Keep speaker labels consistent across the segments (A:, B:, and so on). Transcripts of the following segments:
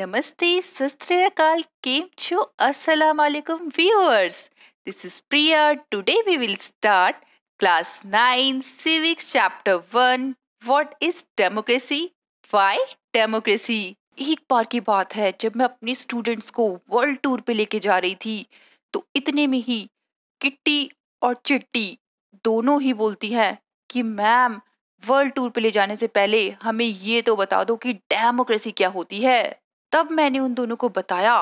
A: नमस्ते सस्त्रयकाल केम छो अस्सलाम वालेकुम viewers this is Priya today we will start class 9 civics chapter 1 what is democracy why democracy एक बार की बात है जब मैं अपने स्टूडेंट्स को वर्ल्ड टूर पे लेके जा रही थी तो इतने में ही किट्टी और चिट्टी दोनों ही बोलती हैं कि मैम वर्ल्ड टूर पे ले जाने से पहले हमें ये तो बता दो कि डेमोक्रेसी क्या होती है तब मैंने उन दोनों को बताया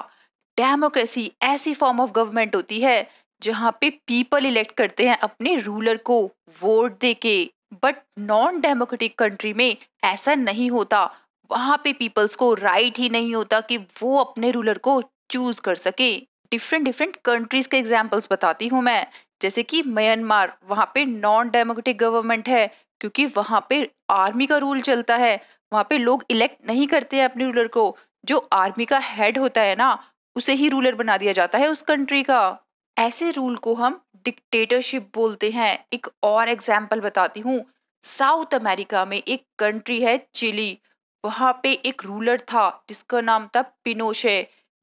A: डेमोक्रेसी ऐसी फॉर्म ऑफ गवर्नमेंट होती है जहाँ पे पीपल इलेक्ट करते हैं अपने रूलर को वोट दे के बट नॉन डेमोक्रेटिक कंट्री में ऐसा नहीं होता वहाँ पे पीपल्स को राइट right ही नहीं होता कि वो अपने रूलर को चूज कर सके डिफरेंट डिफरेंट कंट्रीज के एग्जाम्पल्स बताती हूँ मैं जैसे कि म्यांमार वहाँ पे नॉन डेमोक्रेटिक गवर्नमेंट है क्योंकि वहाँ पे आर्मी का रूल चलता है वहाँ पे लोग इलेक्ट नहीं करते हैं अपने रूलर को जो आर्मी का हेड होता है ना उसे ही रूलर बना दिया जाता है उस कंट्री का ऐसे रूल को हम डिक्टेटरशिप बोलते हैं एक और एग्जाम्पल बताती हूँ साउथ अमेरिका में एक कंट्री है चिली वहाँ पे एक रूलर था जिसका नाम था पिनोशे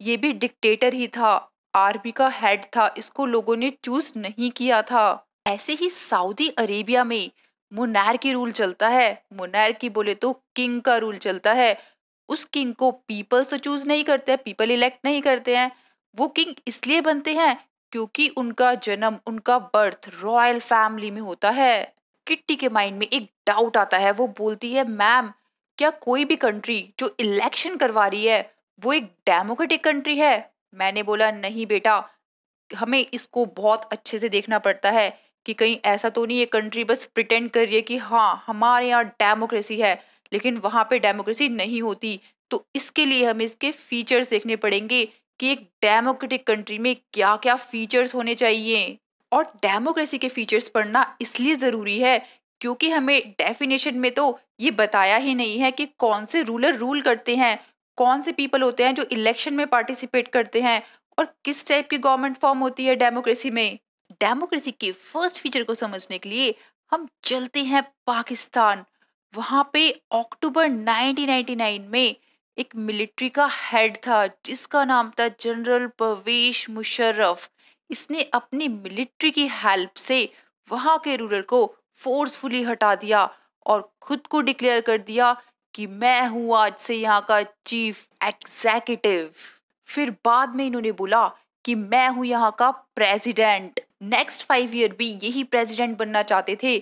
A: ये भी डिक्टेटर ही था आर्मी का हेड था इसको लोगों ने चूज नहीं किया था ऐसे ही सऊदी अरेबिया में मुनैर की रूल चलता है मुनैर की बोले तो किंग का रूल चलता है उस किंग को पीपल से तो चूज नहीं करते हैं पीपल इलेक्ट नहीं करते हैं वो किंग इसलिए बनते हैं क्योंकि उनका जन्म उनका बर्थ रॉयल फैमिली में होता है किट्टी के माइंड में एक डाउट आता है वो बोलती है मैम क्या कोई भी कंट्री जो इलेक्शन करवा रही है वो एक डेमोक्रेटिक कंट्री है मैंने बोला नहीं बेटा हमें इसको बहुत अच्छे से देखना पड़ता है कि कहीं ऐसा तो नहीं ये कंट्री बस प्रिटेंड कर रही है कि हाँ हमारे यहाँ डेमोक्रेसी है लेकिन वहाँ पे डेमोक्रेसी नहीं होती तो इसके लिए हमें इसके फीचर्स देखने पड़ेंगे कि एक डेमोक्रेटिक कंट्री में क्या क्या फीचर्स होने चाहिए और डेमोक्रेसी के फीचर्स पढ़ना इसलिए ज़रूरी है क्योंकि हमें डेफिनेशन में तो ये बताया ही नहीं है कि कौन से रूलर रूल करते हैं कौन से पीपल होते हैं जो इलेक्शन में पार्टिसिपेट करते हैं और किस टाइप की गवर्नमेंट फॉर्म होती है डेमोक्रेसी में डेमोक्रेसी के फर्स्ट फीचर को समझने के लिए हम चलते हैं पाकिस्तान वहाँ पे अक्टूबर 1999 में एक मिलिट्री का हेड था जिसका नाम था जनरल परवेश मुशर्रफ इसने अपनी मिलिट्री की हेल्प से वहाँ के रूरल को फोर्सफुली हटा दिया और खुद को डिक्लेयर कर दिया कि मैं हूँ आज से यहाँ का चीफ एग्जेकटिव फिर बाद में इन्होंने बोला कि मैं हूँ यहाँ का प्रेसिडेंट नेक्स्ट फाइव ईयर भी यही प्रेसिडेंट बनना चाहते थे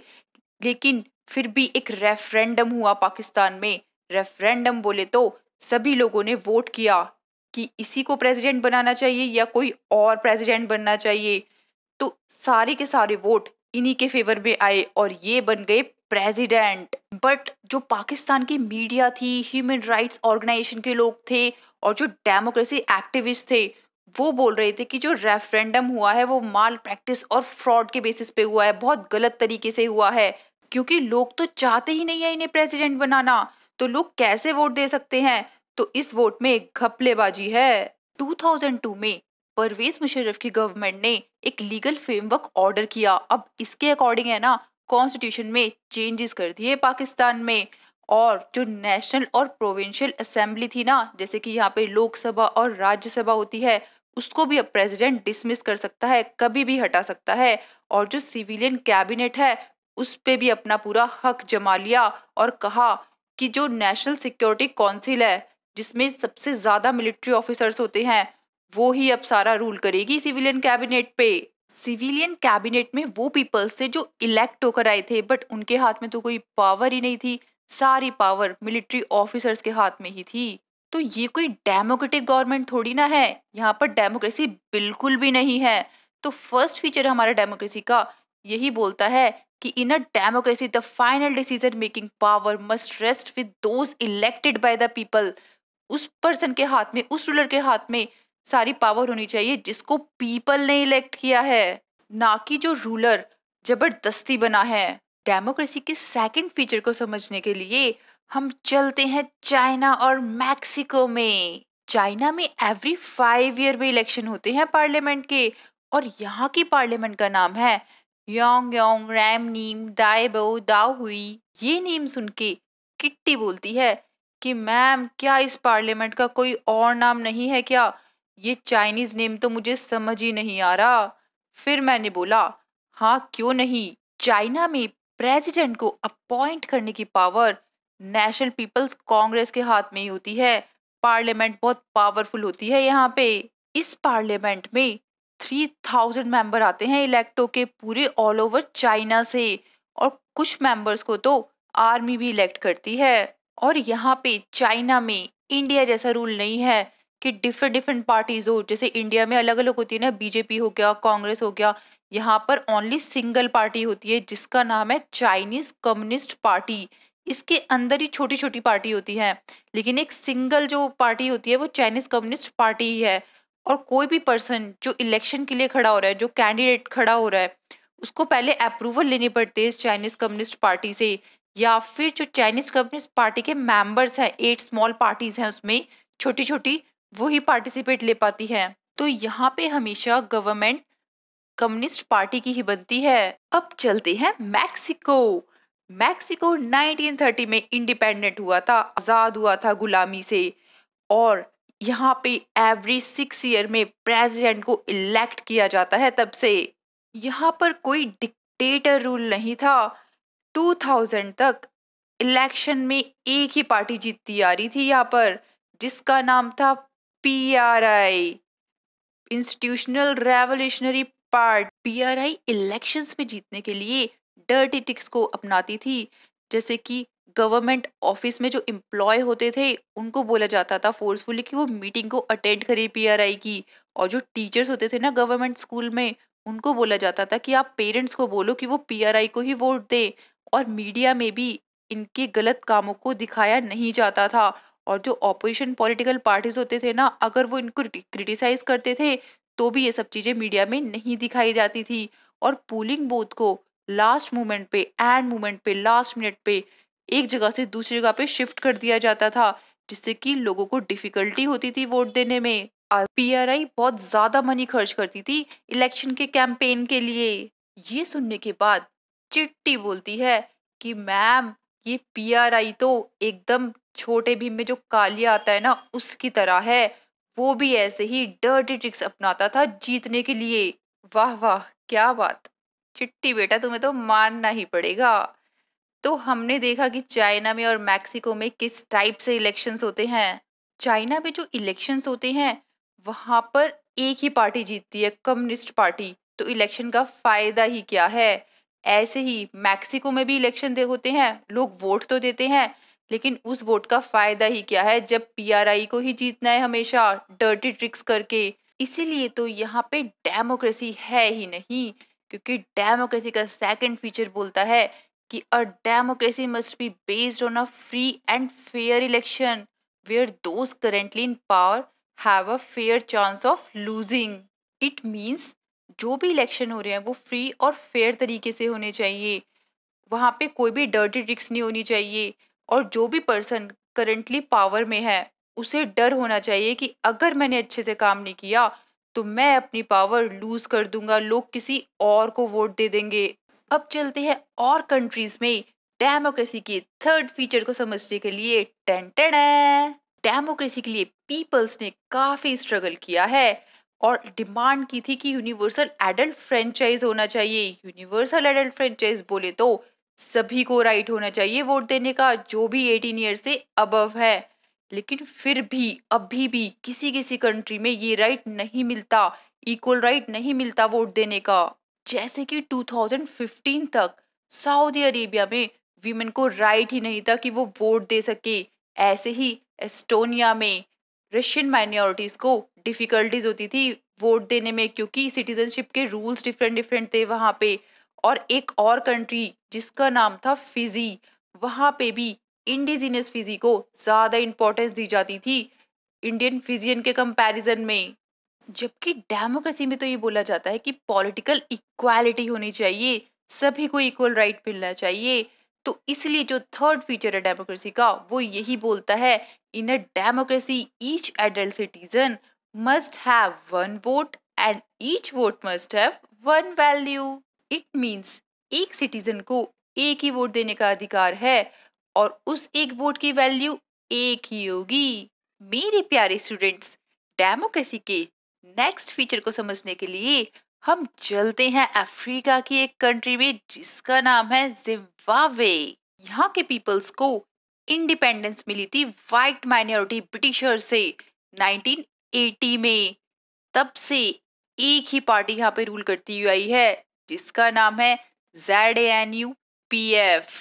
A: लेकिन फिर भी एक रेफरेंडम हुआ पाकिस्तान में रेफरेंडम बोले तो सभी लोगों ने वोट किया कि इसी को प्रेसिडेंट बनाना चाहिए या कोई और प्रेसिडेंट बनना चाहिए तो सारे के सारे वोट इन्हीं के फेवर में आए और ये बन गए प्रेसिडेंट बट जो पाकिस्तान की मीडिया थी ह्यूमन राइट्स ऑर्गेनाइजेशन के लोग थे और जो डेमोक्रेसी एक्टिविस्ट थे वो बोल रहे थे कि जो रेफरेंडम हुआ है वो माल प्रैक्टिस और फ्रॉड के बेसिस पे हुआ है बहुत गलत तरीके से हुआ है क्योंकि लोग तो चाहते ही नहीं है इन्हें प्रेसिडेंट बनाना तो लोग कैसे वोट दे सकते हैं तो इस वोट में घपलेबाजी है 2002 में परवेज मुशर्रफ की गवर्नमेंट ने एक लीगल फ्रेमवर्क ऑर्डर किया अब इसके अकॉर्डिंग है ना कॉन्स्टिट्यूशन में चेंजेस कर दिए पाकिस्तान में और जो नेशनल और प्रोविंशियल असेंबली थी ना जैसे कि यहाँ पे लोकसभा और राज्यसभा होती है उसको भी अब प्रेसिडेंट डिसमिस कर सकता है कभी भी हटा सकता है और जो सिविलियन कैबिनेट है उस पर भी अपना पूरा हक जमा लिया और कहा कि जो नेशनल सिक्योरिटी काउंसिल है जिसमें सबसे ज़्यादा मिलिट्री ऑफिसर्स होते हैं वो ही अब सारा रूल करेगी सिविलियन कैबिनेट पे सिविलियन कैबिनेट में वो पीपल्स थे जो इलेक्ट होकर आए थे बट उनके हाथ में तो कोई पावर ही नहीं थी सारी पावर मिलिट्री ऑफिसर्स के हाथ में ही थी तो ये कोई डेमोक्रेटिक गवर्नमेंट थोड़ी ना है यहाँ पर डेमोक्रेसी बिल्कुल भी नहीं है तो फर्स्ट फीचर हमारा डेमोक्रेसी का यही बोलता है कि in a democracy the final decision making power must rest with those elected by the people उस पर्सन के हाथ में उस रूलर के हाथ में सारी पावर होनी चाहिए जिसको पीपल ने इलेक्ट किया है ना कि जो रूलर जबरदस्ती बना है डेमोक्रेसी के सेकंड फीचर को समझने के लिए हम चलते हैं चाइना और मैक्सिको में चाइना में एवरी फाइव ईयर में इलेक्शन होते हैं पार्लियामेंट के और यहाँ की पार्लियामेंट का नाम है योंग योंग रैम नीम बो दाऊ हुई ये नेम सुन के किट्टी बोलती है कि मैम क्या इस पार्लियामेंट का कोई और नाम नहीं है क्या ये चाइनीज़ नेम तो मुझे समझ ही नहीं आ रहा फिर मैंने बोला हाँ क्यों नहीं चाइना में प्रेसिडेंट को अपॉइंट करने की पावर नेशनल पीपल्स कांग्रेस के हाथ में ही होती है पार्लियामेंट बहुत पावरफुल होती है यहाँ पे इस पार्लियामेंट में थ्री थाउजेंड मेंबर आते हैं इलेक्टो के पूरे ऑल ओवर चाइना से और कुछ मेंबर्स को तो आर्मी भी इलेक्ट करती है और यहाँ पे चाइना में इंडिया जैसा रूल नहीं है कि डिफरेंट डिफरेंट पार्टीज हो जैसे इंडिया में अलग अलग होती है ना बीजेपी हो गया कांग्रेस हो गया यहाँ पर ओनली सिंगल पार्टी होती है जिसका नाम है चाइनीज कम्युनिस्ट पार्टी इसके अंदर ही छोटी छोटी पार्टी होती है लेकिन एक सिंगल जो पार्टी होती है वो चाइनीज कम्युनिस्ट पार्टी ही है और कोई भी पर्सन जो इलेक्शन के लिए खड़ा हो रहा है जो कैंडिडेट खड़ा हो रहा है उसको पहले अप्रूवल लेनी पड़ती है चाइनीज कम्युनिस्ट पार्टी से या फिर जो चाइनीज कम्युनिस्ट पार्टी के मेंबर्स हैं एट स्मॉल पार्टीज हैं उसमें छोटी छोटी वो ही पार्टिसिपेट ले पाती है तो यहाँ पे हमेशा गवर्नमेंट कम्युनिस्ट पार्टी की ही बनती है अब चलते हैं मैक्सिको मैक्सिको 1930 में इंडिपेंडेंट हुआ था आज़ाद हुआ था गुलामी से और यहाँ पे एवरी सिक्स ईयर में प्रेसिडेंट को इलेक्ट किया जाता है तब से यहाँ पर कोई डिक्टेटर रूल नहीं था 2000 तक इलेक्शन में एक ही पार्टी जीतती आ रही थी यहाँ पर जिसका नाम था P R I institutional revolutionary part P R I elections में जीतने के लिए डर्टी टिक्स को अपनाती थी जैसे कि गवर्नमेंट ऑफिस में जो एम्प्लॉय होते थे उनको बोला जाता था फोर्सफुली कि वो मीटिंग को अटेंड करें आई की और जो टीचर्स होते थे ना गवर्नमेंट स्कूल में उनको बोला जाता था कि आप पेरेंट्स को बोलो कि वो आई को ही वोट दें और मीडिया में भी इनके गलत कामों को दिखाया नहीं जाता था और जो ऑपोजिशन पॉलिटिकल पार्टीज होते थे ना अगर वो इनको क्रिटिसाइज करते थे तो भी ये सब चीज़ें मीडिया में नहीं दिखाई जाती थी और पोलिंग बूथ को लास्ट मोमेंट पे एंड मोमेंट पे लास्ट मिनट पे एक जगह से दूसरी जगह पे शिफ्ट कर दिया जाता था जिससे कि लोगों को डिफिकल्टी होती थी वोट देने में पीआरआई बहुत ज़्यादा मनी खर्च करती थी इलेक्शन के कैंपेन के लिए ये सुनने के बाद चिट्टी बोलती है कि मैम ये पीआरआई तो एकदम छोटे भीम में जो कालिया आता है ना उसकी तरह है वो भी ऐसे ही डर्टी ट्रिक्स अपनाता था जीतने के लिए वाह वाह क्या बात चिट्टी बेटा तुम्हें तो मानना ही पड़ेगा तो हमने देखा कि चाइना में और मैक्सिको में किस टाइप से इलेक्शंस होते हैं चाइना में जो इलेक्शंस होते हैं वहाँ पर एक ही पार्टी जीतती है कम्युनिस्ट पार्टी तो इलेक्शन का फायदा ही क्या है ऐसे ही मैक्सिको में भी इलेक्शन दे होते हैं लोग वोट तो देते हैं लेकिन उस वोट का फायदा ही क्या है जब पीआरआई को ही जीतना है हमेशा डर्टी ट्रिक्स करके इसीलिए तो यहाँ पे डेमोक्रेसी है ही नहीं क्योंकि डेमोक्रेसी का सेकंड फीचर बोलता है कि a democracy must be based on a free and fair election where those currently in power have a fair chance of losing it means जो भी इलेक्शन हो रहे हैं वो फ्री और फेयर तरीके से होने चाहिए वहाँ पे कोई भी डर्टी ट्रिक्स नहीं होनी चाहिए और जो भी पर्सन करेंटली पावर में है उसे डर होना चाहिए कि अगर मैंने अच्छे से काम नहीं किया तो मैं अपनी पावर लूज़ कर दूंगा लोग किसी और को वोट दे देंगे अब चलते हैं और कंट्रीज में डेमोक्रेसी के थर्ड फीचर को समझने के लिए टेंटेड डेमोक्रेसी के लिए पीपल्स ने काफ़ी स्ट्रगल किया है और डिमांड की थी कि यूनिवर्सल एडल्ट फ्रेंचाइज होना चाहिए यूनिवर्सल एडल्ट फ्रेंचाइज बोले तो सभी को राइट होना चाहिए वोट देने का जो भी एटीन ईयर से अबव है लेकिन फिर भी अभी भी किसी किसी कंट्री में ये राइट नहीं मिलता इक्वल राइट नहीं मिलता वोट देने का जैसे कि 2015 तक सऊदी अरेबिया में वीमेन को राइट ही नहीं था कि वो वोट दे सके ऐसे ही एस्टोनिया में रशियन माइनॉरिटीज़ को डिफ़िकल्टीज होती थी वोट देने में क्योंकि सिटीजनशिप के रूल्स डिफरेंट डिफरेंट थे वहाँ पे और एक और कंट्री जिसका नाम था फिजी वहाँ पे भी इंडिजीनियस फिजी को ज़्यादा इंपॉर्टेंस दी जाती थी इंडियन फिजियन के कंपैरिजन में जबकि डेमोक्रेसी में तो ये बोला जाता है कि पॉलिटिकल इक्वालिटी होनी चाहिए सभी को इक्वल राइट मिलना चाहिए तो इसलिए जो थर्ड फीचर है डेमोक्रेसी का वो यही बोलता है in a democracy each adult citizen must have one vote and each vote must have one value it means एक सिटीजन को एक ही वोट देने का अधिकार है और उस एक वोट की वैल्यू एक ही होगी मेरे प्यारे स्टूडेंट्स डेमोक्रेसी के नेक्स्ट फीचर को समझने के लिए हम चलते हैं अफ्रीका की एक कंट्री में जिसका नाम है जिम्बावे यहाँ के पीपल्स को इंडिपेंडेंस मिली थी वाइट माइनॉरिटी ब्रिटिशर से 1980 में तब से एक ही पार्टी यहाँ पे रूल करती हुई आई है जिसका नाम है Z N U P F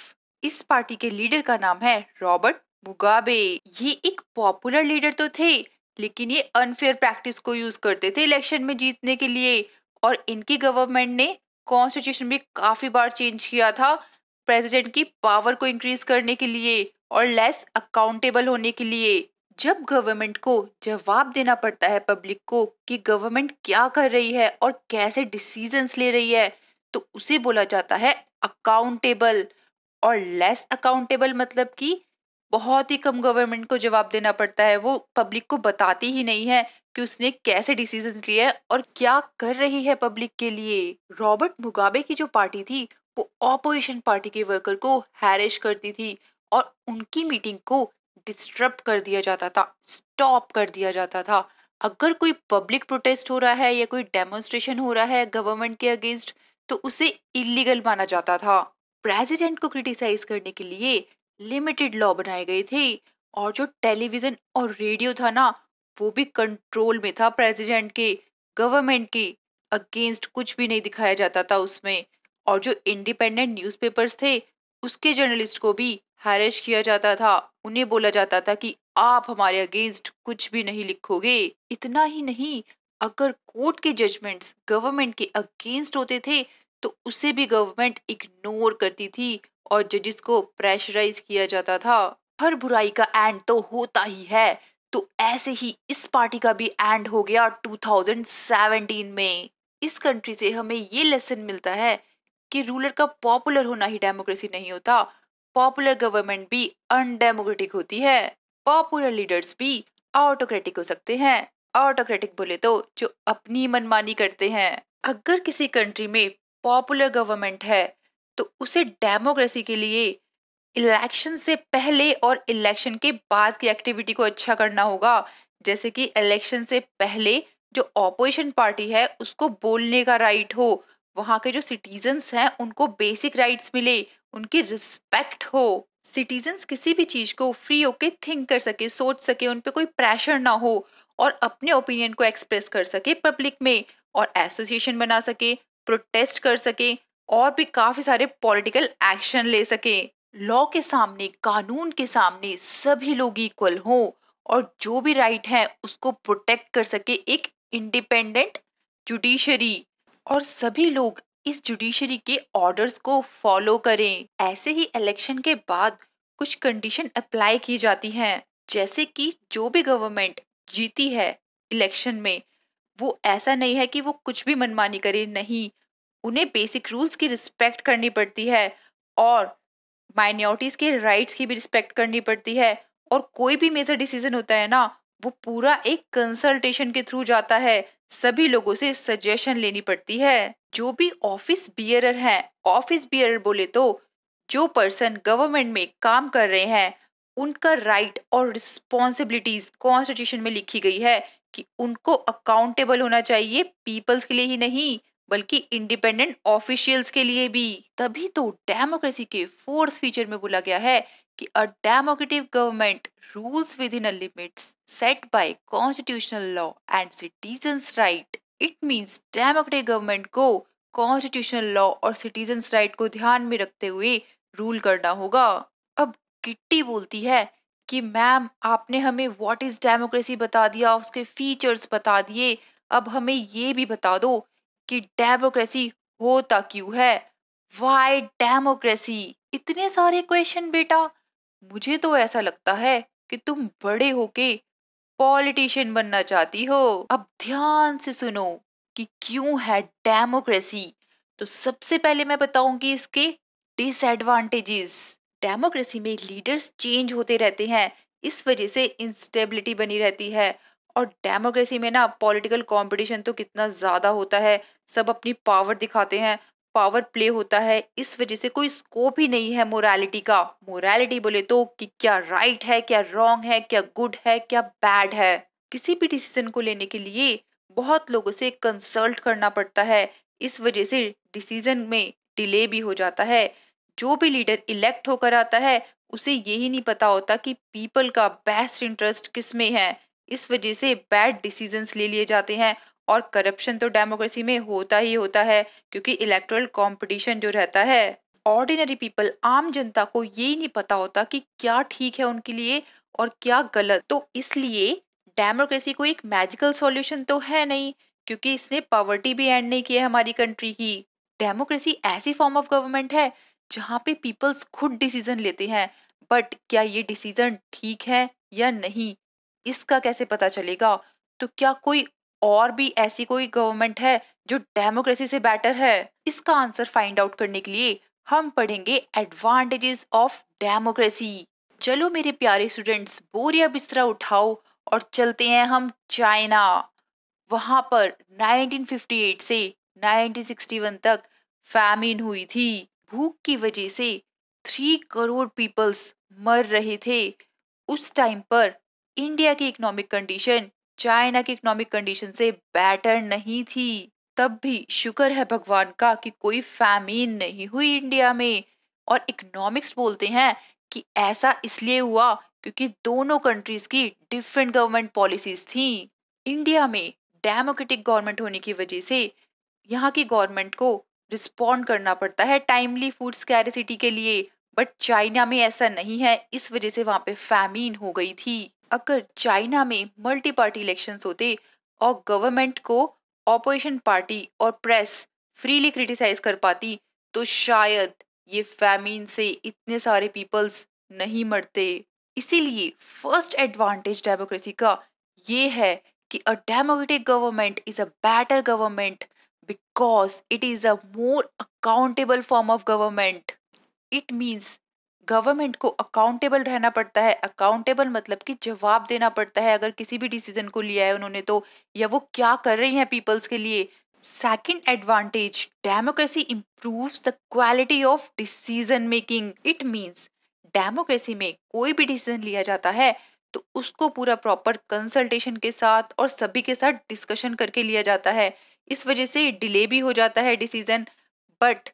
A: इस पार्टी के लीडर का नाम है रॉबर्ट मुगाबे ये एक पॉपुलर लीडर तो थे लेकिन ये अनफेयर प्रैक्टिस को यूज़ करते थे इलेक्शन में जीतने के लिए और इनकी गवर्नमेंट ने कॉन्स्टिट्यूशन भी काफ़ी बार चेंज किया था प्रेसिडेंट की पावर को इंक्रीज करने के लिए और लेस अकाउंटेबल होने के लिए जब गवर्नमेंट को जवाब देना पड़ता है पब्लिक को कि गवर्नमेंट क्या कर रही है और कैसे डिसीजंस ले रही है तो उसे बोला जाता है अकाउंटेबल और लेस अकाउंटेबल मतलब कि बहुत ही कम गवर्नमेंट को जवाब देना पड़ता है वो पब्लिक को बताती ही नहीं है कि उसने कैसे डिसीजन लिए है और क्या कर रही है पब्लिक के लिए रॉबर्ट मुगाबे की जो पार्टी थी वो ऑपोजिशन पार्टी के वर्कर को हैरिश करती थी और उनकी मीटिंग को डिस्टर्ब कर दिया जाता था स्टॉप कर दिया जाता था अगर कोई पब्लिक प्रोटेस्ट हो रहा है या कोई डेमोन्स्ट्रेशन हो रहा है गवर्नमेंट के अगेंस्ट तो उसे इलीगल माना जाता था प्रेसिडेंट को क्रिटिसाइज करने के लिए लिमिटेड लॉ बनाई गई थी और जो टेलीविज़न और रेडियो था ना वो भी कंट्रोल में था प्रेसिडेंट के गवर्नमेंट के अगेंस्ट कुछ भी नहीं दिखाया जाता था उसमें और जो इंडिपेंडेंट न्यूज़पेपर्स थे उसके जर्नलिस्ट को भी हैरेश किया जाता था उन्हें बोला जाता था कि आप हमारे अगेंस्ट कुछ भी नहीं लिखोगे इतना ही नहीं अगर कोर्ट के जजमेंट्स गवर्नमेंट के अगेंस्ट होते थे तो उसे भी गवर्नमेंट इग्नोर करती थी और जजिस को प्रेशराइज किया जाता था हर बुराई का एंड तो होता ही है तो ऐसे ही इस पार्टी का भी एंड हो गया 2017 में इस कंट्री से हमें ये लेसन मिलता है कि रूलर का पॉपुलर होना ही डेमोक्रेसी नहीं होता पॉपुलर गवर्नमेंट भी अनडेमोक्रेटिक होती है पॉपुलर लीडर्स भी ऑटोक्रेटिक हो सकते हैं ऑटोक्रेटिक बोले तो जो अपनी मनमानी करते हैं अगर किसी कंट्री में पॉपुलर गवर्नमेंट है तो उसे डेमोक्रेसी के लिए इलेक्शन से पहले और इलेक्शन के बाद की एक्टिविटी को अच्छा करना होगा जैसे कि इलेक्शन से पहले जो ऑपोजिशन पार्टी है उसको बोलने का राइट हो वहाँ के जो सिटीजन्स हैं उनको बेसिक राइट्स मिले उनकी रिस्पेक्ट हो सिटीजन्स किसी भी चीज़ को फ्री होके थिंक कर सके सोच सके उन पर कोई प्रेशर ना हो और अपने ओपिनियन को एक्सप्रेस कर सके पब्लिक में और एसोसिएशन बना सके प्रोटेस्ट कर सके और भी काफ़ी सारे पॉलिटिकल एक्शन ले सके लॉ के सामने कानून के सामने सभी लोग इक्वल हो और जो भी राइट है उसको प्रोटेक्ट कर सके एक इंडिपेंडेंट जुडिशरी और सभी लोग इस जुडिशरी के ऑर्डर्स को फॉलो करें ऐसे ही इलेक्शन के बाद कुछ कंडीशन अप्लाई की जाती हैं जैसे कि जो भी गवर्नमेंट जीती है इलेक्शन में वो ऐसा नहीं है कि वो कुछ भी मनमानी करे नहीं उन्हें बेसिक रूल्स की रिस्पेक्ट करनी पड़ती है और माइनॉरिटीज़ के राइट्स की भी रिस्पेक्ट करनी पड़ती है और कोई भी मेजर डिसीजन होता है ना वो पूरा एक कंसल्टेशन के थ्रू जाता है सभी लोगों से सजेशन लेनी पड़ती है जो भी ऑफिस बियरर हैं ऑफिस बियरर बोले तो जो पर्सन गवर्नमेंट में काम कर रहे हैं उनका राइट और रिस्पॉन्सिबिलिटीज कॉन्स्टिट्यूशन में लिखी गई है कि उनको अकाउंटेबल होना चाहिए पीपल्स के लिए ही नहीं बल्कि इंडिपेंडेंट ऑफिशियल्स के लिए भी तभी तो डेमोक्रेसी के फोर्थ फीचर में बोला गया है कि a democratic government rules within a limits set by constitutional law and citizen right it means democratic government को कॉन्स्टिट्यूशनल लॉ और सिटीजन राइट को ध्यान में रखते हुए रूल करना होगा अब किट्टी बोलती है कि मैम आपने हमें व्हाट इज़ डेमोक्रेसी बता दिया उसके फीचर्स बता दिए अब हमें ये भी बता दो कि डेमोक्रेसी होता क्यों है वाई डेमोक्रेसी इतने सारे क्वेश्चन बेटा मुझे तो ऐसा लगता है कि तुम बड़े होके पॉलिटिशियन बनना चाहती हो अब ध्यान से सुनो कि क्यों है डेमोक्रेसी तो सबसे पहले मैं बताऊंगी इसके डिसएडवांटेजेस डेमोक्रेसी में लीडर्स चेंज होते रहते हैं इस वजह से इंस्टेबिलिटी बनी रहती है और डेमोक्रेसी में ना पॉलिटिकल कंपटीशन तो कितना ज़्यादा होता है सब अपनी पावर दिखाते हैं पावर प्ले होता है इस वजह से कोई स्कोप ही नहीं है मोरालिटी का मोरालिटी बोले तो कि क्या राइट है क्या रॉन्ग है क्या गुड है क्या बैड है किसी भी डिसीजन को लेने के लिए बहुत लोगों से कंसल्ट करना पड़ता है इस वजह से डिसीजन में डिले भी हो जाता है जो भी लीडर इलेक्ट होकर आता है उसे यही नहीं पता होता कि पीपल का बेस्ट इंटरेस्ट किस में है इस वजह से बैड डिसीजंस ले लिए जाते हैं और करप्शन तो डेमोक्रेसी में होता ही होता है क्योंकि इलेक्ट्रल कॉम्पिटिशन जो रहता है ऑर्डिनरी पीपल आम जनता को यही नहीं पता होता कि क्या ठीक है उनके लिए और क्या गलत तो इसलिए डेमोक्रेसी को एक मैजिकल सॉल्यूशन तो है नहीं क्योंकि इसने पॉवर्टी भी एंड नहीं की है हमारी कंट्री की डेमोक्रेसी ऐसी फॉर्म ऑफ गवर्नमेंट है जहाँ पे पीपल्स खुद डिसीजन लेते हैं बट क्या ये डिसीजन ठीक है या नहीं इसका कैसे पता चलेगा तो क्या कोई और भी ऐसी कोई गवर्नमेंट है जो डेमोक्रेसी से बेटर है इसका आंसर फाइंड आउट करने के लिए हम पढ़ेंगे एडवांटेजेस ऑफ डेमोक्रेसी चलो मेरे प्यारे स्टूडेंट्स बोरिया बिस्तरा उठाओ और चलते हैं हम चाइना वहां पर 1958 से 1961 तक फैमिन हुई थी भूख की वजह से थ्री करोड़ पीपल्स मर रहे थे उस टाइम पर इंडिया की इकोनॉमिक कंडीशन चाइना की इकोनॉमिक कंडीशन से बेटर नहीं थी तब भी शुक्र है भगवान का कि कोई फैमिन नहीं हुई इंडिया में और इकोनॉमिक्स बोलते हैं कि ऐसा इसलिए हुआ क्योंकि दोनों कंट्रीज की डिफरेंट गवर्नमेंट पॉलिसीज थी इंडिया में डेमोक्रेटिक गवर्नमेंट होने की वजह से यहाँ की गवर्नमेंट को रिस्पॉन्ड करना पड़ता है टाइमली फूड स्कैरिसिटी के लिए बट चाइना में ऐसा नहीं है इस वजह से वहाँ पे फैमीन हो गई थी अगर चाइना में मल्टी पार्टी इलेक्शंस होते और गवर्नमेंट को ऑपोजिशन पार्टी और प्रेस फ्रीली क्रिटिसाइज कर पाती तो शायद ये फैमीन से इतने सारे पीपल्स नहीं मरते इसीलिए फर्स्ट एडवांटेज डेमोक्रेसी का ये है कि a democratic government is a better government because it is a more accountable form of government it means government को अकाउंटेबल रहना पड़ता है अकाउंटेबल मतलब कि जवाब देना पड़ता है अगर किसी भी डिसीजन को लिया है उन्होंने तो या वो क्या कर रही हैं पीपल्स के लिए Second advantage democracy improves the quality of decision making. It means democracy में कोई भी डिसीजन लिया जाता है तो उसको पूरा प्रॉपर कंसल्टेशन के साथ और सभी के साथ डिस्कशन करके लिया जाता है इस वजह से डिले भी हो जाता है डिसीजन बट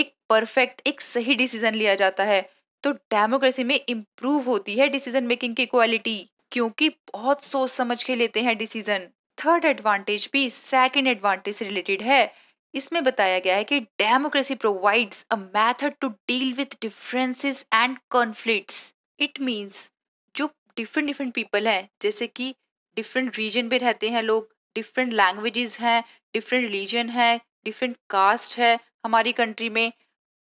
A: एक परफेक्ट एक सही डिसीजन लिया जाता है तो डेमोक्रेसी में इम्प्रूव होती है डिसीजन मेकिंग की क्वालिटी क्योंकि बहुत सोच समझ के लेते हैं डिसीजन थर्ड एडवांटेज भी सेकेंड एडवांटेज से रिलेटेड है इसमें बताया गया है कि democracy provides a method to deal with differences and conflicts it means जो डिफरेंट डिफरेंट पीपल हैं जैसे कि डिफरेंट रीजन पे रहते हैं लोग डिफरेंट लैंग्वेजेस हैं डिफरेंट रिलीजन है डिफरेंट कास्ट है हमारी कंट्री में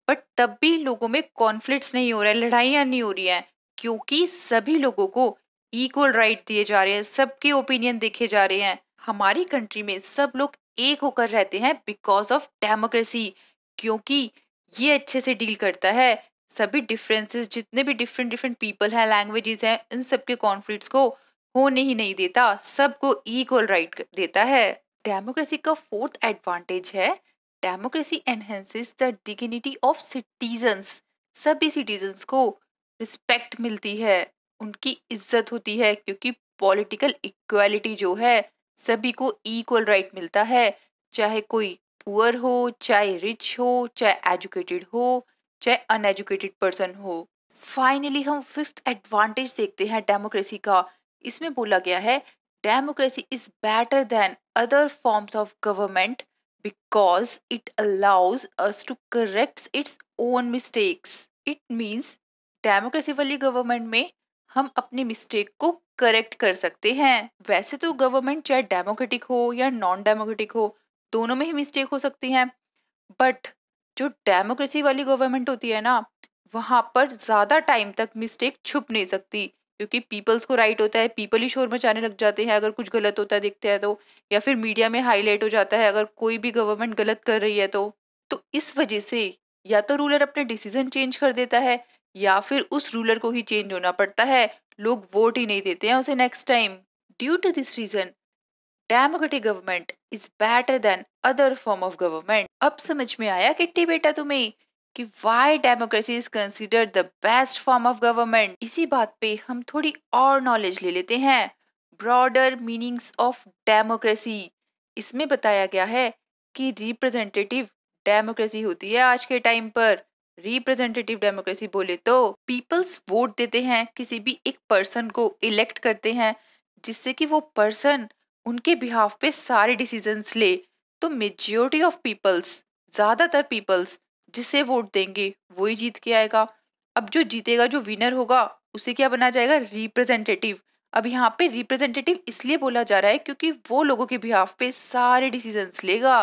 A: बट तब भी लोगों में कॉन्फ्लिक्ट्स नहीं हो रहे हैं लड़ाइयाँ नहीं हो रही हैं क्योंकि सभी लोगों को इक्वल राइट दिए जा रहे हैं सबके ओपिनियन देखे जा रहे हैं हमारी कंट्री में सब लोग एक होकर रहते हैं बिकॉज ऑफ डेमोक्रेसी क्योंकि ये अच्छे से डील करता है सभी डिफरेंसेस जितने भी डिफरेंट डिफरेंट पीपल हैं लैंग्वेजेस हैं इन सबके कॉन्फ्लिक्ट्स को होने ही नहीं देता सबको इक्वल राइट देता है डेमोक्रेसी का फोर्थ एडवांटेज है democracy enhances the dignity of citizens सभी सिटीजन्स को रिस्पेक्ट मिलती है उनकी इज्जत होती है क्योंकि पॉलिटिकल इक्वालिटी जो है सभी को इक्वल राइट right मिलता है चाहे कोई पुअर हो चाहे रिच हो चाहे एजुकेटेड हो चाहे अनएजुकेटेड पर्सन हो फाइनली हम फिफ्थ एडवांटेज देखते हैं डेमोक्रेसी का इसमें बोला गया है democracy is better than other forms of government because it allows us to correct its own mistakes. It means democracy वाली गवर्नमेंट में हम अपनी मिस्टेक को करेक्ट कर सकते हैं वैसे तो गवर्नमेंट चाहे डेमोक्रेटिक हो या नॉन डेमोक्रेटिक हो दोनों में ही मिस्टेक हो सकती हैं बट जो डेमोक्रेसी वाली गवर्नमेंट होती है ना वहाँ पर ज़्यादा टाइम तक मिस्टेक छुप नहीं सकती क्योंकि पीपल्स को राइट होता है पीपल ही शोर मचाने लग जाते हैं अगर कुछ गलत होता दिखते हैं तो या फिर मीडिया में हाईलाइट हो जाता है अगर कोई भी गवर्नमेंट गलत कर रही है तो तो इस वजह से या तो रूलर अपने डिसीजन चेंज कर देता है या फिर उस रूलर को ही चेंज होना पड़ता है लोग वोट ही नहीं देते हैं उसे next time due to this reason democratic government is better than other form of government अब समझ में आया किट्टी बेटा तुम्हें कि why democracy is considered the best form of government इसी बात पे हम थोड़ी और नॉलेज ले लेते हैं ब्रॉडर मीनिंग्स ऑफ डेमोक्रेसी इसमें बताया गया है कि रिप्रेजेंटेटिव डेमोक्रेसी होती है आज के टाइम पर रिप्रेजेंटेटिव डेमोक्रेसी बोले तो पीपल्स वोट देते हैं किसी भी एक पर्सन को इलेक्ट करते हैं जिससे कि वो पर्सन उनके बिहाफ पे सारे डिसीजंस ले तो मेजोरिटी ऑफ पीपल्स ज़्यादातर पीपल्स जिसे वोट देंगे वो ही जीत के आएगा अब जो जीतेगा जो विनर होगा उसे क्या बना जाएगा रिप्रेजेंटेटिव अब यहाँ पे रिप्रेजेंटेटिव इसलिए बोला जा रहा है क्योंकि वो लोगों के बिहाफ पे सारे डिसीजन लेगा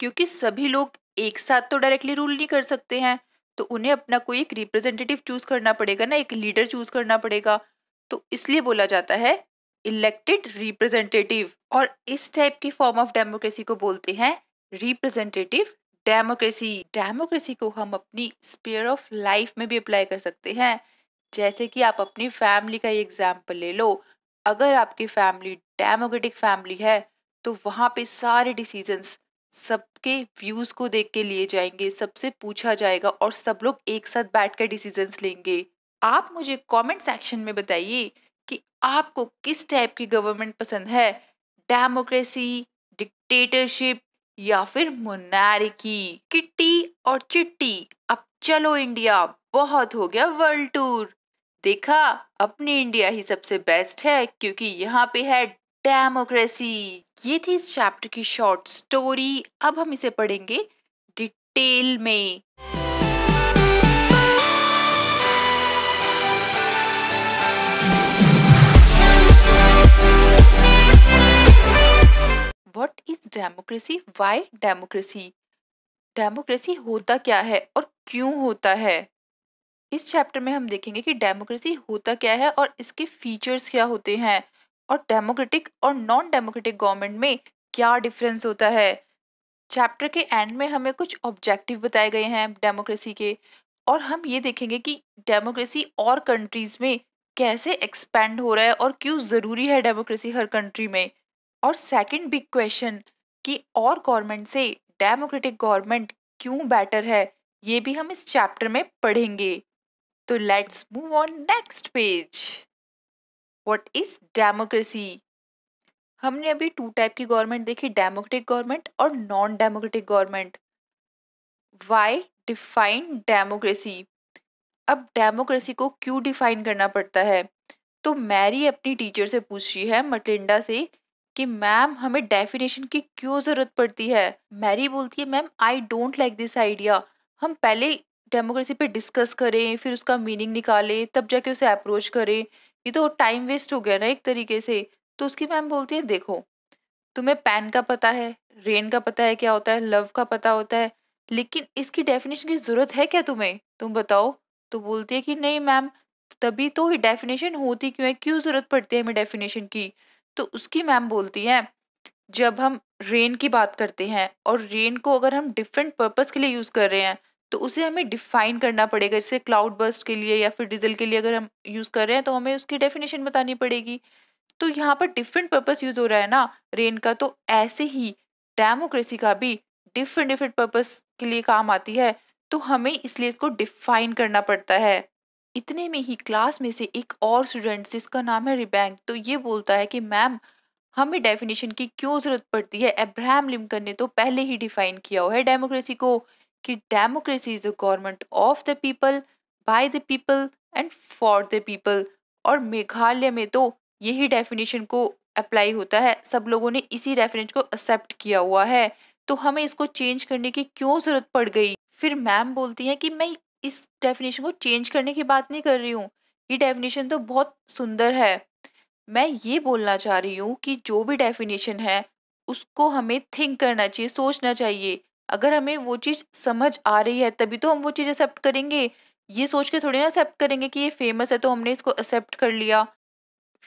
A: क्योंकि सभी लोग एक साथ तो डायरेक्टली रूल नहीं कर सकते हैं तो उन्हें अपना कोई एक रिप्रेजेंटेटिव चूज करना पड़ेगा ना एक लीडर चूज करना पड़ेगा तो इसलिए बोला जाता है इलेक्टेड रिप्रेजेंटेटिव और इस टाइप की फॉर्म ऑफ डेमोक्रेसी को बोलते हैं रिप्रेजेंटेटिव डेमोक्रेसी डेमोक्रेसी को हम अपनी स्पेयर ऑफ लाइफ में भी अप्लाई कर सकते हैं जैसे कि आप अपनी फैमिली का ही एग्जाम्पल ले लो अगर आपकी फैमिली डेमोक्रेटिक फैमिली है तो वहाँ पे सारे डिसीजंस सबके व्यूज़ को देख के लिए जाएंगे सबसे पूछा जाएगा और सब लोग एक साथ बैठ कर डिसीजंस लेंगे आप मुझे कमेंट सेक्शन में बताइए कि आपको किस टाइप की गवर्नमेंट पसंद है डेमोक्रेसी डिक्टेटरशिप या फिर की किट्टी और चिट्टी अब चलो इंडिया बहुत हो गया वर्ल्ड टूर देखा अपने इंडिया ही सबसे बेस्ट है क्योंकि यहाँ पे है डेमोक्रेसी ये थी इस चैप्टर की शॉर्ट स्टोरी अब हम इसे पढ़ेंगे डिटेल में डेमोक्रेसी वाई डेमोक्रेसी डेमोक्रेसी होता क्या है और क्यों होता है इस चैप्टर में हम देखेंगे कि डेमोक्रेसी होता क्या है और इसके फीचर्स क्या होते हैं और डेमोक्रेटिक और नॉन डेमोक्रेटिक गवर्नमेंट में क्या डिफरेंस होता है चैप्टर के एंड में हमें कुछ ऑब्जेक्टिव बताए गए हैं डेमोक्रेसी के और हम ये देखेंगे कि डेमोक्रेसी और कंट्रीज में कैसे एक्सपेंड हो रहा है और क्यों ज़रूरी है डेमोक्रेसी हर कंट्री में और सेकंड बिग क्वेश्चन कि और गवर्नमेंट से डेमोक्रेटिक गवर्नमेंट क्यों बेटर है ये भी हम इस चैप्टर में पढ़ेंगे तो let's move on next page what is democracy हमने अभी टू टाइप की गवर्नमेंट देखी डेमोक्रेटिक गवर्नमेंट और non democratic government why define democracy अब डेमोक्रेसी को क्यों डिफाइन करना पड़ता है तो मैरी अपनी टीचर से पूछ रही है मटलिंडा से कि मैम हमें डेफिनेशन की क्यों ज़रूरत पड़ती है मैरी बोलती है ma'am I don't like this idea हम पहले डेमोक्रेसी पे डिस्कस करें फिर उसका मीनिंग निकालें तब जाके उसे अप्रोच करें ये तो टाइम वेस्ट हो गया ना एक तरीके से तो उसकी मैम बोलती है देखो तुम्हें पैन का पता है रेन का पता है क्या होता है लव का पता होता है लेकिन इसकी डेफिनेशन की ज़रूरत है क्या तुम्हें तुम बताओ तो बोलती है कि नहीं मैम तभी तो डेफिनेशन होती क्यों है क्यों ज़रूरत पड़ती है हमें डेफिनेशन की तो उसकी मैम बोलती है जब हम रेन की बात करते हैं और रेन को अगर हम डिफरेंट पर्पज़ के लिए यूज़ कर रहे हैं तो उसे हमें डिफाइन करना पड़ेगा जैसे क्लाउड बस्ट के लिए या फिर डीजल के लिए अगर हम यूज़ कर रहे हैं तो हमें उसकी डेफिनेशन बतानी पड़ेगी तो यहाँ पर डिफरेंट पर्पज़ यूज़ हो रहा है ना रेन का तो ऐसे ही डेमोक्रेसी का भी डिफरेंट डिफरेंट पर्पज़ के लिए काम आती है तो हमें इसलिए इसको डिफाइन करना पड़ता है इतने में ही क्लास में से एक और स्टूडेंट जिसका नाम है रिबैंक तो ये बोलता है कि मैम हमें डेफिनेशन की क्यों ज़रूरत पड़ती है अब्राहम लिंकन ने तो पहले ही डिफाइन किया हुआ है डेमोक्रेसी को कि democracy is the government of the people by the people and for the people और मेघालय में तो यही डेफिनेशन को अप्लाई होता है सब लोगों ने इसी डेफिनेशन को एक्सेप्ट किया हुआ है तो हमें इसको चेंज करने की क्यों ज़रूरत पड़ गई फिर मैम बोलती हैं कि मैं इस डेफिनेशन को चेंज करने की बात नहीं कर रही हूँ ये डेफिनेशन तो बहुत सुंदर है मैं ये बोलना चाह रही हूँ कि जो भी डेफिनेशन है उसको हमें थिंक करना चाहिए सोचना चाहिए अगर हमें वो चीज़ समझ आ रही है तभी तो हम वो चीज़ एक्सेप्ट करेंगे ये सोच के थोड़ी ना एक्सेप्ट करेंगे कि ये फेमस है तो हमने इसको एक्सेप्ट कर लिया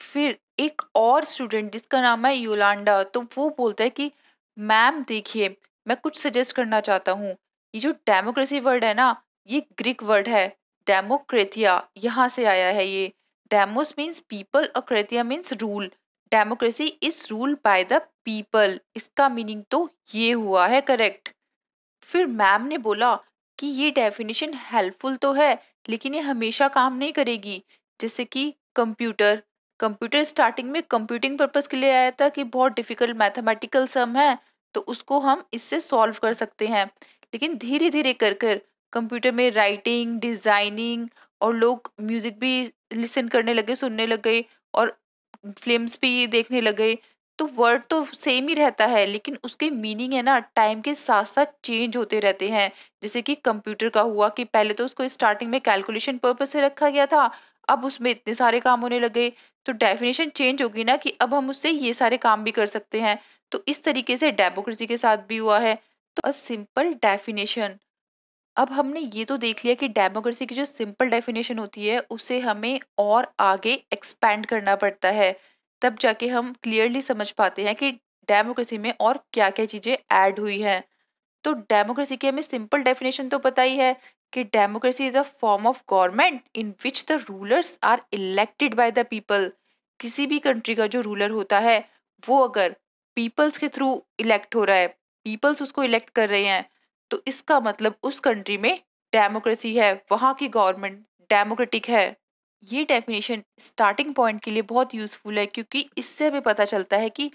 A: फिर एक और स्टूडेंट जिसका नाम है योलांडा तो वो बोलता है कि मैम देखिए मैं कुछ सजेस्ट करना चाहता हूँ ये जो डेमोक्रेसी वर्ड है ना ये ग्रीक वर्ड है डेमोक्रेथिया यहाँ से आया है ये डेमोस मीन्स पीपल और kratia means rule democracy is rule by the people इसका मीनिंग तो ये हुआ है करेक्ट फिर मैम ने बोला कि ये डेफिनेशन हेल्पफुल तो है लेकिन ये हमेशा काम नहीं करेगी जैसे कि कंप्यूटर कंप्यूटर स्टार्टिंग में कंप्यूटिंग पर्पस के लिए आया था कि बहुत डिफिकल्ट मैथमेटिकल सम है तो उसको हम इससे सॉल्व कर सकते हैं लेकिन धीरे धीरे कर कर कंप्यूटर में राइटिंग डिज़ाइनिंग और लोग म्यूज़िक भी लिसन करने लगे सुनने लग गए और फिल्म्स भी देखने लगे तो वर्ड तो सेम ही रहता है लेकिन उसके मीनिंग है ना टाइम के साथ साथ चेंज होते रहते हैं जैसे कि कंप्यूटर का हुआ कि पहले तो उसको स्टार्टिंग में कैलकुलेशन पर्पज से रखा गया था अब उसमें इतने सारे काम होने लगे तो डेफिनेशन चेंज होगी ना कि अब हम उससे ये सारे काम भी कर सकते हैं तो इस तरीके से डेमोक्रेसी के साथ भी हुआ है तो अ सिंपल डेफिनेशन अब हमने ये तो देख लिया कि डेमोक्रेसी की जो सिंपल डेफिनेशन होती है उसे हमें और आगे एक्सपैंड करना पड़ता है तब जाके हम क्लियरली समझ पाते हैं कि डेमोक्रेसी में और क्या क्या चीज़ें ऐड हुई हैं तो डेमोक्रेसी की हमें सिंपल डेफिनेशन तो पता ही है कि democracy is a form of government in which the rulers are elected by the people किसी भी कंट्री का जो रूलर होता है वो अगर पीपल्स के थ्रू इलेक्ट हो रहा है पीपल्स उसको इलेक्ट कर रहे हैं तो इसका मतलब उस कंट्री में डेमोक्रेसी है वहाँ की गवर्नमेंट डेमोक्रेटिक है ये डेफिनेशन स्टार्टिंग पॉइंट के लिए बहुत यूज़फुल है क्योंकि इससे हमें पता चलता है कि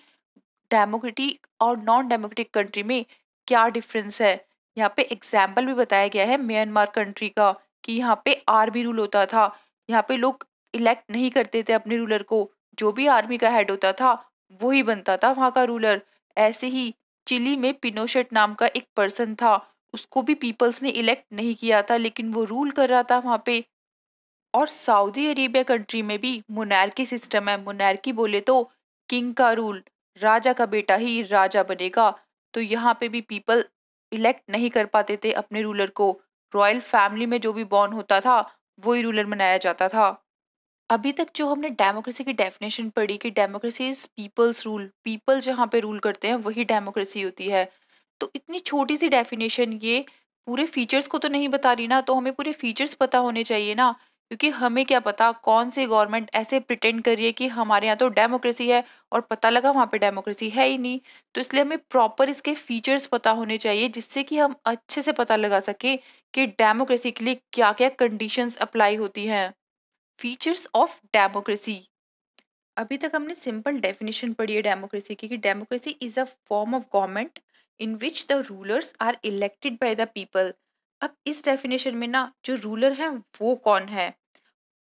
A: डेमोक्रेटिक और नॉन डेमोक्रेटिक कंट्री में क्या डिफरेंस है यहाँ पे एग्जाम्पल भी बताया गया है म्यांमार कंट्री का कि यहाँ पे आर्मी रूल होता था यहाँ पे लोग इलेक्ट नहीं करते थे अपने रूलर को जो भी आर्मी का हेड होता था वही बनता था वहाँ का रूलर ऐसे ही चिली में पिनोशेट नाम का एक पर्सन था उसको भी पीपल्स ने इलेक्ट नहीं किया था लेकिन वो रूल कर रहा था वहाँ पे और सऊदी अरेबिया कंट्री में भी मुनैरकी सिस्टम है मुनैरकी बोले तो किंग का रूल राजा का बेटा ही राजा बनेगा तो यहाँ पे भी पीपल इलेक्ट नहीं कर पाते थे अपने रूलर को रॉयल फैमिली में जो भी बॉर्न होता था वही रूलर बनाया जाता था अभी तक जो हमने डेमोक्रेसी की डेफिनेशन पढ़ी कि democracy is people's rule people जहाँ पे रूल करते हैं वही डेमोक्रेसी होती है तो इतनी छोटी सी डेफिनेशन ये पूरे फीचर्स को तो नहीं बता रही ना तो हमें पूरे फीचर्स पता होने चाहिए ना क्योंकि हमें क्या पता कौन सी गवर्नमेंट ऐसे प्रिटेंड कर रही है कि हमारे यहाँ तो डेमोक्रेसी है और पता लगा वहाँ पे डेमोक्रेसी है ही नहीं तो इसलिए हमें प्रॉपर इसके फीचर्स पता होने चाहिए जिससे कि हम अच्छे से पता लगा सकें कि डेमोक्रेसी के लिए क्या क्या कंडीशंस अप्लाई होती हैं फीचर्स ऑफ डेमोक्रेसी अभी तक हमने सिंपल डेफिनेशन पढ़ी है डेमोक्रेसी की कि democracy is a form of government in which the rulers are elected by the people अब इस डेफिनेशन में ना जो रूलर है वो कौन है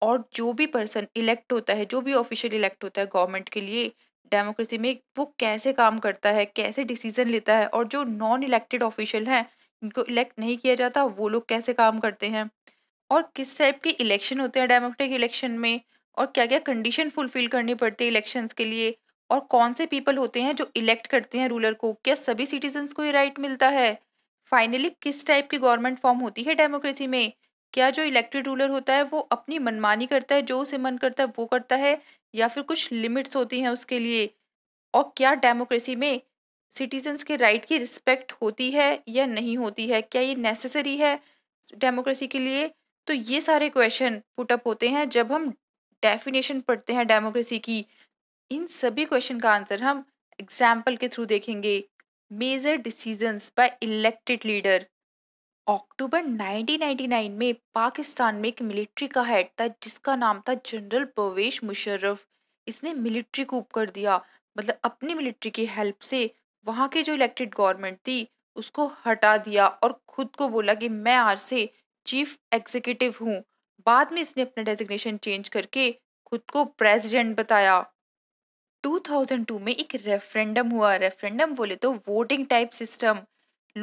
A: और जो भी पर्सन इलेक्ट होता है जो भी ऑफिशियल इलेक्ट होता है गवर्नमेंट के लिए डेमोक्रेसी में वो कैसे काम करता है कैसे डिसीजन लेता है और जो नॉन इलेक्टेड ऑफिशियल हैं इनको इलेक्ट नहीं किया जाता वो लोग कैसे काम करते हैं और किस टाइप के इलेक्शन होते हैं डेमोक्रेटिक इलेक्शन में और क्या क्या कंडीशन फुलफिल करनी पड़ती है इलेक्शंस के लिए और कौन से पीपल होते हैं जो इलेक्ट करते हैं रूलर को क्या सभी सिटीजन्स को ये राइट मिलता है फाइनली किस टाइप की गवर्नमेंट फॉर्म होती है डेमोक्रेसी में क्या जो इलेक्टेड रूलर होता है वो अपनी मनमानी करता है जो उसे मन करता है वो करता है या फिर कुछ लिमिट्स होती हैं उसके लिए और क्या डेमोक्रेसी में सिटीजन्स के राइट की रिस्पेक्ट होती है या नहीं होती है क्या ये नेसेसरी है डेमोक्रेसी के लिए तो ये सारे क्वेश्चन पुटअप होते हैं जब हम डेफिनेशन पढ़ते हैं डेमोक्रेसी की इन सभी क्वेश्चन का आंसर हम एग्जाम्पल के थ्रू देखेंगे major decisions by elected leader October 1999 में पाकिस्तान में एक मिलिट्री का हेड था जिसका नाम था जनरल परवेश मुशर्रफ इसने मिलिट्री कूप कर दिया मतलब अपनी मिलिट्री की हेल्प से वहाँ की जो इलेक्टेड गवर्नमेंट थी उसको हटा दिया और खुद को बोला कि मैं आज से चीफ एग्जीक्यूटिव हूँ बाद में इसने अपना डेजिग्नेशन चेंज करके खुद को प्रेसिडेंट बताया 2002 में एक रेफरेंडम हुआ रेफरेंडम बोले तो वोटिंग टाइप सिस्टम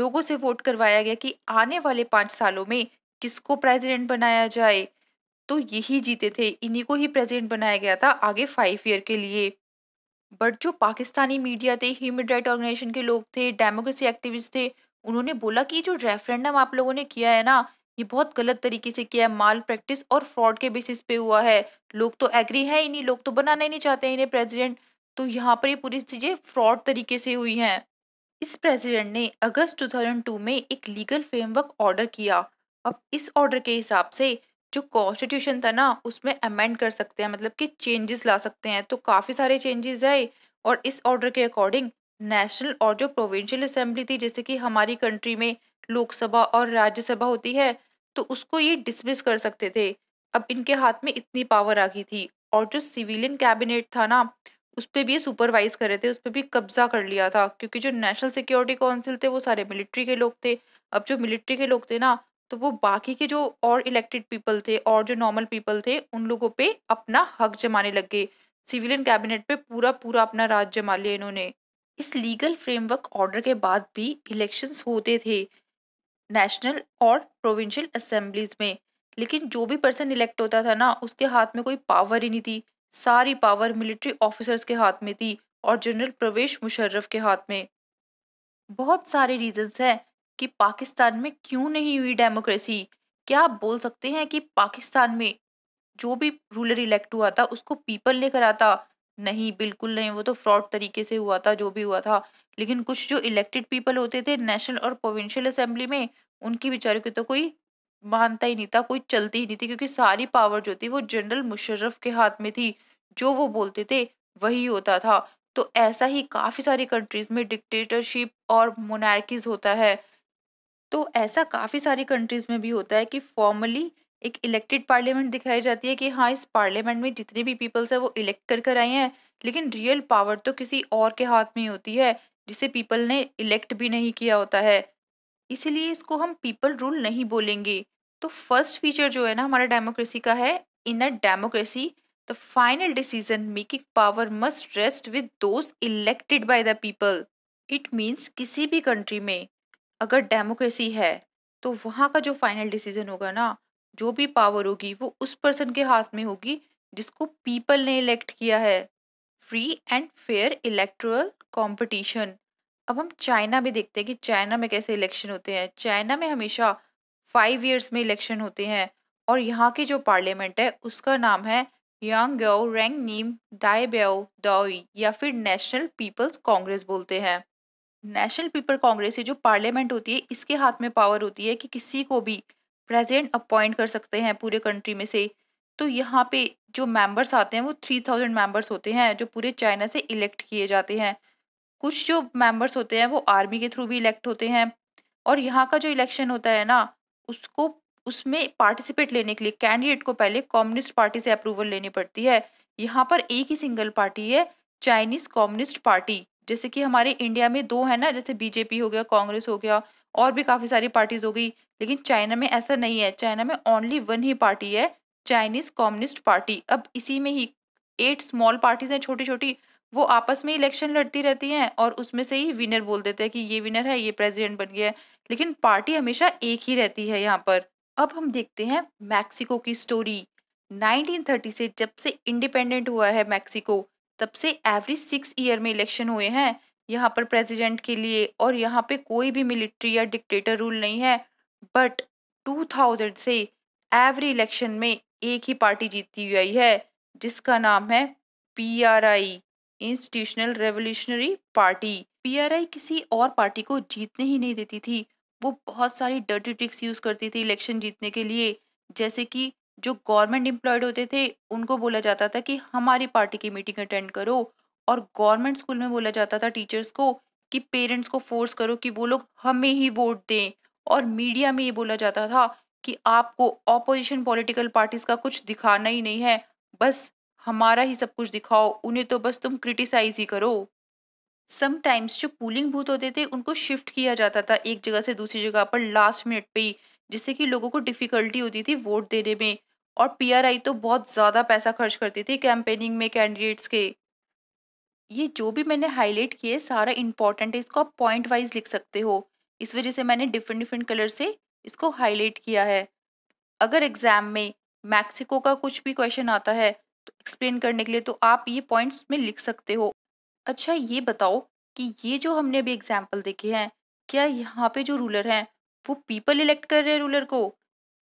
A: लोगों से वोट करवाया गया कि आने वाले पाँच सालों में किसको प्रेसिडेंट बनाया जाए तो यही जीते थे इन्हीं को ही प्रेसिडेंट बनाया गया था आगे फाइव ईयर के लिए बट जो पाकिस्तानी मीडिया थे ह्यूमन राइट ऑर्गेनाइजेशन के लोग थे डेमोक्रेसी एक्टिविस्ट थे उन्होंने बोला कि जो रेफरेंडम आप लोगों ने किया है ना ये बहुत गलत तरीके से किया है माल प्रैक्टिस और फ्रॉड के बेसिस पे हुआ है लोग तो एग्री है ही नहीं लोग तो बनाना ही नहीं चाहते इन्हें प्रेसिडेंट तो यहाँ पर ये पूरी चीज़ें फ्रॉड तरीके से हुई हैं इस प्रेसिडेंट ने अगस्त 2002 में एक लीगल फ्रेमवर्क ऑर्डर किया अब इस ऑर्डर के हिसाब से जो कॉन्स्टिट्यूशन था ना उसमें अमेंड कर सकते हैं मतलब कि चेंजेस ला सकते हैं तो काफ़ी सारे चेंजेस आए और इस ऑर्डर के अकॉर्डिंग नेशनल और जो प्रोविंशियल असेंबली थी जैसे कि हमारी कंट्री में लोकसभा और राज्यसभा होती है तो उसको ये डिसमिस कर सकते थे अब इनके हाथ में इतनी पावर आ गई थी और जो सिविलियन कैबिनेट था ना उस पर भी ये सुपरवाइज कर रहे थे उस पर भी कब्जा कर लिया था क्योंकि जो नेशनल सिक्योरिटी काउंसिल थे वो सारे मिलिट्री के लोग थे अब जो मिलिट्री के लोग थे ना तो वो बाकी के जो और इलेक्टेड पीपल थे और जो नॉर्मल पीपल थे उन लोगों पे अपना हक जमाने लग गए सिविलियन कैबिनेट पे पूरा पूरा अपना राज जमा लिया इन्होंने इस लीगल फ्रेमवर्क ऑर्डर के बाद भी इलेक्शंस होते थे नेशनल और प्रोविंशियल असेंबलीज में लेकिन जो भी पर्सन इलेक्ट होता था ना उसके हाथ में कोई पावर ही नहीं थी सारी पावर मिलिट्री ऑफिसर्स के हाथ में थी और जनरल प्रवेश मुशर्रफ के हाथ में बहुत सारे रीजंस हैं कि पाकिस्तान में क्यों नहीं हुई डेमोक्रेसी क्या आप बोल सकते हैं कि पाकिस्तान में जो भी रूलर इलेक्ट हुआ था उसको पीपल ने करा था नहीं बिल्कुल नहीं वो तो फ्रॉड तरीके से हुआ था जो भी हुआ था लेकिन कुछ जो इलेक्टेड पीपल होते थे नेशनल और प्रोविंशियल असेंबली में उनकी बेचारों की तो कोई मानता ही नहीं था कोई चलती ही नहीं थी क्योंकि सारी पावर जो थी वो जनरल मुशर्रफ के हाथ में थी जो वो बोलते थे वही होता था तो ऐसा ही काफ़ी सारी कंट्रीज में डिक्टेटरशिप और मोनार्किज होता है तो ऐसा काफ़ी सारी कंट्रीज में भी होता है कि फॉर्मली एक इलेक्टेड पार्लियामेंट दिखाई जाती है कि हाँ इस पार्लियामेंट में जितने भी पीपल्स हैं वो इलेक्ट कर कर आए हैं लेकिन रियल पावर तो किसी और के हाथ में होती है जिसे पीपल ने इलेक्ट भी नहीं किया होता है इसीलिए इसको हम पीपल रूल नहीं बोलेंगे तो फर्स्ट फीचर जो है ना हमारा डेमोक्रेसी का है in a democracy the final decision making power must rest with those elected by the people it means किसी भी कंट्री में अगर डेमोक्रेसी है तो वहाँ का जो फाइनल डिसीजन होगा ना जो भी पावर होगी वो उस पर्सन के हाथ में होगी जिसको पीपल ने इलेक्ट किया है free and fair electoral competition अब हम चाइना भी देखते हैं कि चाइना में कैसे इलेक्शन होते हैं चाइना में हमेशा फाइव ईयर्स में इलेक्शन होते हैं और यहाँ के जो पार्लियामेंट है उसका नाम है यांग ग्यो रेंग नीम दाई ब्याओ दाई या फिर नेशनल पीपल्स कांग्रेस बोलते हैं नेशनल पीपल कांग्रेस की जो पार्लियामेंट होती है इसके हाथ में पावर होती है कि किसी को भी प्रेसिडेंट अपॉइंट कर सकते हैं पूरे कंट्री में से तो यहाँ पे जो मेंबर्स आते हैं वो थ्री थाउजेंड मेम्बर्स होते हैं जो पूरे चाइना से इलेक्ट किए जाते हैं कुछ जो मेंबर्स होते हैं वो आर्मी के थ्रू भी इलेक्ट होते हैं और यहाँ का जो इलेक्शन होता है ना उसको उसमें पार्टिसिपेट लेने के लिए कैंडिडेट को पहले कम्युनिस्ट पार्टी से अप्रूवल लेनी पड़ती है यहाँ पर एक ही सिंगल पार्टी है चाइनीज कम्युनिस्ट पार्टी जैसे कि हमारे इंडिया में दो है ना जैसे बीजेपी हो गया कांग्रेस हो गया और भी काफ़ी सारी पार्टीज़ हो गई लेकिन चाइना में ऐसा नहीं है चाइना में ओनली वन ही पार्टी है चाइनीज़ कम्युनिस्ट पार्टी अब इसी में ही एट स्मॉल पार्टीज़ हैं छोटी छोटी वो आपस में इलेक्शन लड़ती रहती हैं और उसमें से ही विनर बोल देते हैं कि ये विनर है ये प्रेसिडेंट बन गया है लेकिन पार्टी हमेशा एक ही रहती है यहाँ पर अब हम देखते हैं मैक्सिको की स्टोरी 1930 से जब से इंडिपेंडेंट हुआ है मैक्सिको तब से एवरी सिक्स ईयर में इलेक्शन हुए हैं यहाँ पर प्रेसिडेंट के लिए और यहाँ पे कोई भी मिलिट्री या डिक्टेटर रूल नहीं है बट 2000 से एवरी इलेक्शन में एक ही पार्टी जीती हुई आई है जिसका नाम है PRI Institutional Revolutionary Party PRI किसी और पार्टी को जीतने ही नहीं देती थी वो बहुत सारी डर्टी ट्रिक्स यूज़ करती थी इलेक्शन जीतने के लिए जैसे कि जो गवर्नमेंट एम्प्लॉयड होते थे उनको बोला जाता था कि हमारी पार्टी की मीटिंग अटेंड करो और गवर्नमेंट स्कूल में बोला जाता था टीचर्स को कि पेरेंट्स को फोर्स करो कि वो लोग हमें ही वोट दें और मीडिया में ये बोला जाता था कि आपको ऑपोजिशन पॉलिटिकल पार्टीज का कुछ दिखाना ही नहीं है बस हमारा ही सब कुछ दिखाओ उन्हें तो बस तुम क्रिटिसाइज ही करो समटाइम्स जो पोलिंग बूथ होते थे उनको शिफ्ट किया जाता था एक जगह से दूसरी जगह पर लास्ट मिनट पे ही जिससे कि लोगों को डिफ़िकल्टी होती थी वोट देने में और पीआरआई तो बहुत ज़्यादा पैसा खर्च करती थी कैंपेनिंग में कैंडिडेट्स के ये जो भी मैंने हाईलाइट किए सारा इंपॉर्टेंट है इसको आप पॉइंट वाइज लिख सकते हो इस वजह से मैंने डिफरेंट डिफरेंट कलर से इसको हाईलाइट किया है अगर एग्जाम में मैक्सिको का कुछ भी क्वेश्चन आता है तो एक्सप्लेन करने के लिए तो आप ये पॉइंट्स में लिख सकते हो अच्छा ये बताओ कि ये जो हमने अभी एग्जाम्पल देखे हैं क्या यहाँ पे जो रूलर हैं वो पीपल इलेक्ट कर रहे हैं रूलर को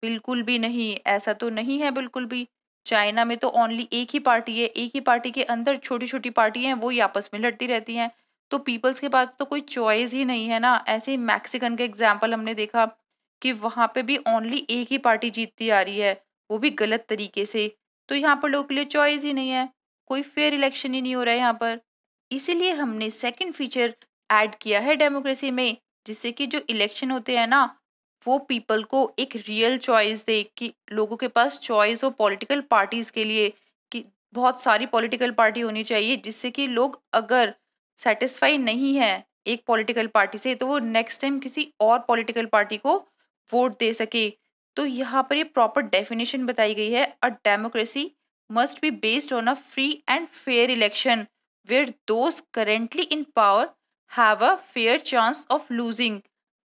A: बिल्कुल भी नहीं ऐसा तो नहीं है बिल्कुल भी चाइना में तो ओनली एक ही पार्टी है एक ही पार्टी के अंदर छोटी छोटी पार्टी हैं वो ही आपस में लड़ती रहती हैं तो पीपल्स के पास तो कोई चॉइस ही नहीं है ना ऐसे ही मैक्सिकन का एग्जाम्पल हमने देखा कि वहाँ पे भी ओनली एक ही पार्टी जीतती आ रही है वो भी गलत तरीके से तो यहाँ पर लोगों के लिए चॉइस ही नहीं है कोई फेयर इलेक्शन ही नहीं हो रहा है यहाँ पर इसीलिए हमने सेकेंड फीचर ऐड किया है डेमोक्रेसी में जिससे कि जो इलेक्शन होते हैं ना वो पीपल को एक रियल चॉइस दे कि लोगों के पास चॉइस हो पॉलिटिकल पार्टीज़ के लिए कि बहुत सारी पॉलिटिकल पार्टी होनी चाहिए जिससे कि लोग अगर सेटिस्फाई नहीं है एक पॉलिटिकल पार्टी से तो वो नेक्स्ट टाइम किसी और पॉलिटिकल पार्टी को वोट दे सके तो यहाँ पर ये प्रॉपर डेफिनेशन बताई गई है a democracy must be based on a free and fair election where those currently in power have a fair chance of losing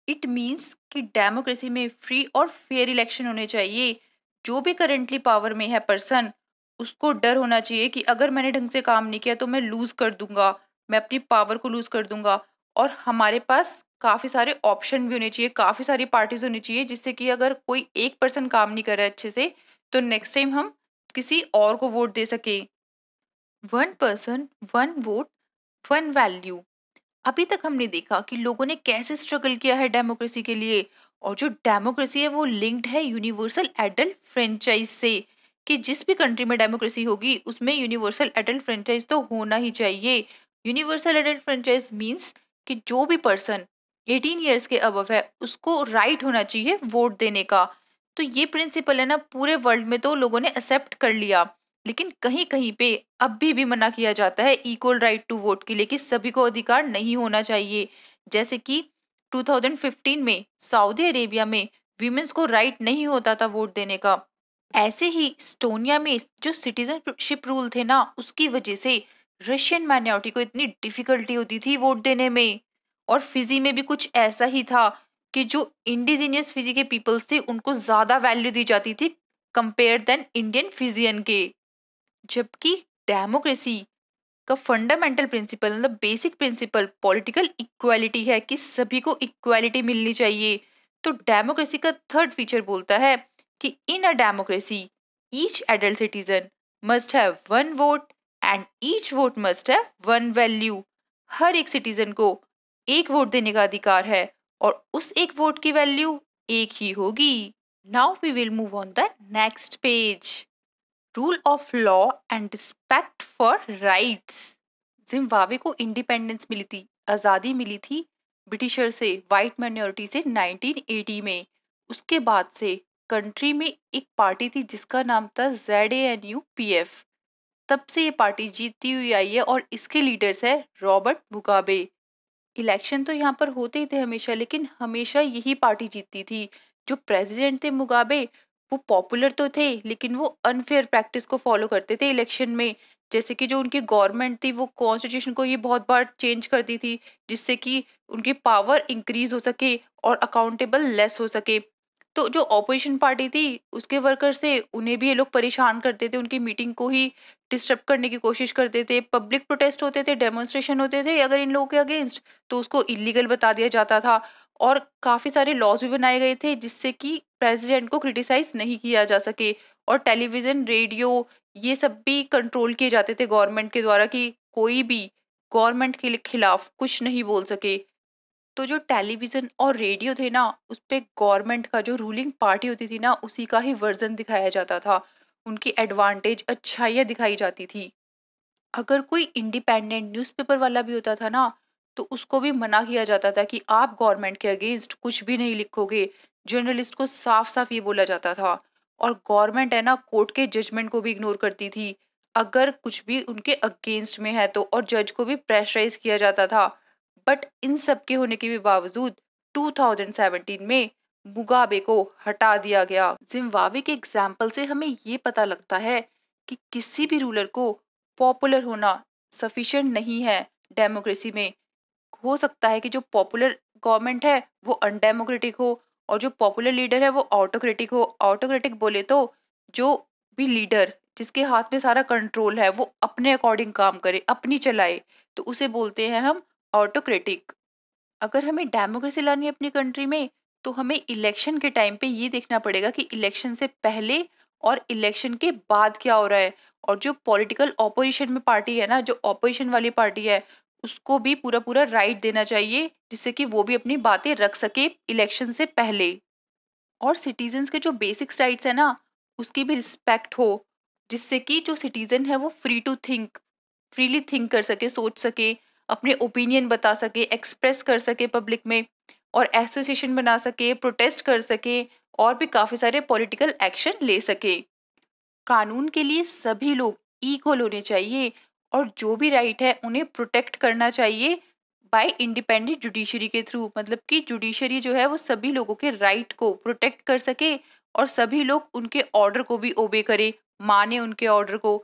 A: it means कि डेमोक्रेसी में फ्री और फेयर इलेक्शन होने चाहिए जो भी करेंटली पावर में है पर्सन उसको डर होना चाहिए कि अगर मैंने ढंग से काम नहीं किया तो मैं लूज़ कर दूंगा मैं अपनी पावर को लूज़ कर दूंगा और हमारे पास काफ़ी सारे ऑप्शन भी होने चाहिए काफ़ी सारी पार्टीज होनी चाहिए जिससे कि अगर कोई एक पर्सन काम नहीं कर रहा अच्छे से तो नेक्स्ट टाइम हम किसी और को वोट दे सकें one person one vote one value अभी तक हमने देखा कि लोगों ने कैसे स्ट्रगल किया है डेमोक्रेसी के लिए और जो डेमोक्रेसी है वो लिंक्ड है यूनिवर्सल एडल्ट फ्रेंचाइज से कि जिस भी कंट्री में डेमोक्रेसी होगी उसमें यूनिवर्सल एडल्ट फ्रेंचाइज तो होना ही चाहिए यूनिवर्सल एडल्ट फ्रेंचाइज मीन्स कि जो भी पर्सन 18 इयर्स के अबव है उसको राइट होना चाहिए वोट देने का तो ये प्रिंसिपल है ना पूरे वर्ल्ड में तो लोगों ने एक्सेप्ट कर लिया लेकिन कहीं कहीं पे अब भी भी मना किया जाता है इक्वल राइट टू वोट के लिए कि सभी को अधिकार नहीं होना चाहिए जैसे कि 2015 में सऊदी अरेबिया में वीमेंस को राइट नहीं होता था वोट देने का ऐसे ही स्टोनिया में जो सिटीजनशिप रूल थे ना उसकी वजह से रशियन माइनॉरिटी को इतनी डिफिकल्टी होती थी वोट देने में और फिजी में भी कुछ ऐसा ही था कि जो इंडिजीनियस फिजी के पीपल्स थे उनको ज़्यादा वैल्यू दी जाती थी कंपेयर देन इंडियन फिजियन के जबकि डेमोक्रेसी का फंडामेंटल प्रिंसिपल मतलब बेसिक प्रिंसिपल पॉलिटिकल इक्वालिटी है कि सभी को इक्वालिटी मिलनी चाहिए तो डेमोक्रेसी का थर्ड फीचर बोलता है कि in a democracy each adult citizen must have one vote and each vote must have one value हर एक सिटीजन को एक वोट देने का अधिकार है और उस एक वोट की वैल्यू एक ही होगी now we will move on the next page rule of law and respect for rights Zimbabwe को इंडिपेंडेंस मिली थी आज़ादी मिली थी ब्रिटिशर से वाइट माइनॉरिटी से 1980 में उसके बाद से कंट्री में एक पार्टी थी जिसका नाम था Z N U P F तब से ये पार्टी जीतती हुई आई है और इसके लीडर्स है रॉबर्ट मुगाबे इलेक्शन तो यहाँ पर होते ही थे हमेशा लेकिन हमेशा यही पार्टी जीतती थी जो प्रेसिडेंट थे मुगाबे वो पॉपुलर तो थे लेकिन वो अनफेयर प्रैक्टिस को फॉलो करते थे इलेक्शन में जैसे कि जो उनकी गवर्नमेंट थी वो कॉन्स्टिट्यूशन को ये बहुत बार चेंज करती थी जिससे कि उनकी पावर इंक्रीज हो सके और अकाउंटेबल लेस हो सके तो जो ऑपोजिशन पार्टी थी उसके वर्कर्स थे उन्हें भी ये लोग परेशान करते थे उनकी मीटिंग को ही डिस्टर्ब करने की कोशिश करते थे पब्लिक प्रोटेस्ट होते थे डेमोन्स्ट्रेशन होते थे अगर इन लोगों के अगेंस्ट तो उसको इलीगल बता दिया जाता था और काफ़ी सारे लॉज भी बनाए गए थे जिससे कि प्रेसिडेंट को क्रिटिसाइज नहीं किया जा सके और टेलीविज़न रेडियो ये सब भी कंट्रोल किए जाते थे गवर्नमेंट के द्वारा कि कोई भी गवर्नमेंट के खिलाफ कुछ नहीं बोल सके तो जो टेलीविज़न और रेडियो थे ना उस पर गवर्नमेंट का जो रूलिंग पार्टी होती थी ना उसी का ही वर्जन दिखाया जाता था उनकी एडवांटेज अच्छाइयाँ दिखाई जाती थी अगर कोई इंडिपेंडेंट न्यूज़पेपर वाला भी होता था ना तो उसको भी मना किया जाता था कि आप गवर्नमेंट के अगेंस्ट कुछ भी नहीं लिखोगे जर्नलिस्ट को साफ साफ ये बोला जाता था और गवर्नमेंट है ना कोर्ट के जजमेंट को भी इग्नोर करती थी अगर कुछ भी उनके अगेंस्ट में है तो और जज को भी प्रेशराइज किया जाता था बट इन सब के होने के भी बावजूद 2017 में मुगाबे को हटा दिया गया जिम्बावे के एग्जाम्पल से हमें ये पता लगता है कि किसी भी रूलर को पॉपुलर होना सफिशेंट नहीं है डेमोक्रेसी में हो सकता है कि जो पॉपुलर गवर्नमेंट है वो अनडेमोक्रेटिक हो और जो पॉपुलर लीडर है वो ऑटोक्रेटिक हो ऑटोक्रेटिक बोले तो जो भी लीडर जिसके हाथ में सारा कंट्रोल है वो अपने अकॉर्डिंग काम करे अपनी चलाए तो उसे बोलते हैं हम ऑटोक्रेटिक अगर हमें डेमोक्रेसी लानी है अपनी कंट्री में तो हमें इलेक्शन के टाइम पे ये देखना पड़ेगा कि इलेक्शन से पहले और इलेक्शन के बाद क्या हो रहा है और जो पॉलिटिकल ऑपोजिशन में पार्टी है ना जो ऑपोजिशन वाली पार्टी है उसको भी पूरा पूरा राइट देना चाहिए जिससे कि वो भी अपनी बातें रख सके इलेक्शन से पहले और सिटीजन्स के जो बेसिक्स राइट्स है ना उसकी भी रिस्पेक्ट हो जिससे कि जो सिटीज़न है वो free to think freely think कर सके सोच सके अपने ओपिनियन बता सके एक्सप्रेस कर सके पब्लिक में और एसोसिएशन बना सके प्रोटेस्ट कर सके और भी काफ़ी सारे पॉलिटिकल एक्शन ले सके कानून के लिए सभी लोग इक्वल होने चाहिए और जो भी राइट है उन्हें प्रोटेक्ट करना चाहिए बाय इंडिपेंडेंट जुडिशरी के थ्रू मतलब कि जुडिशरी जो है वो सभी लोगों के राइट को प्रोटेक्ट कर सके और सभी लोग उनके ऑर्डर को भी ओबे करें माने उनके ऑर्डर को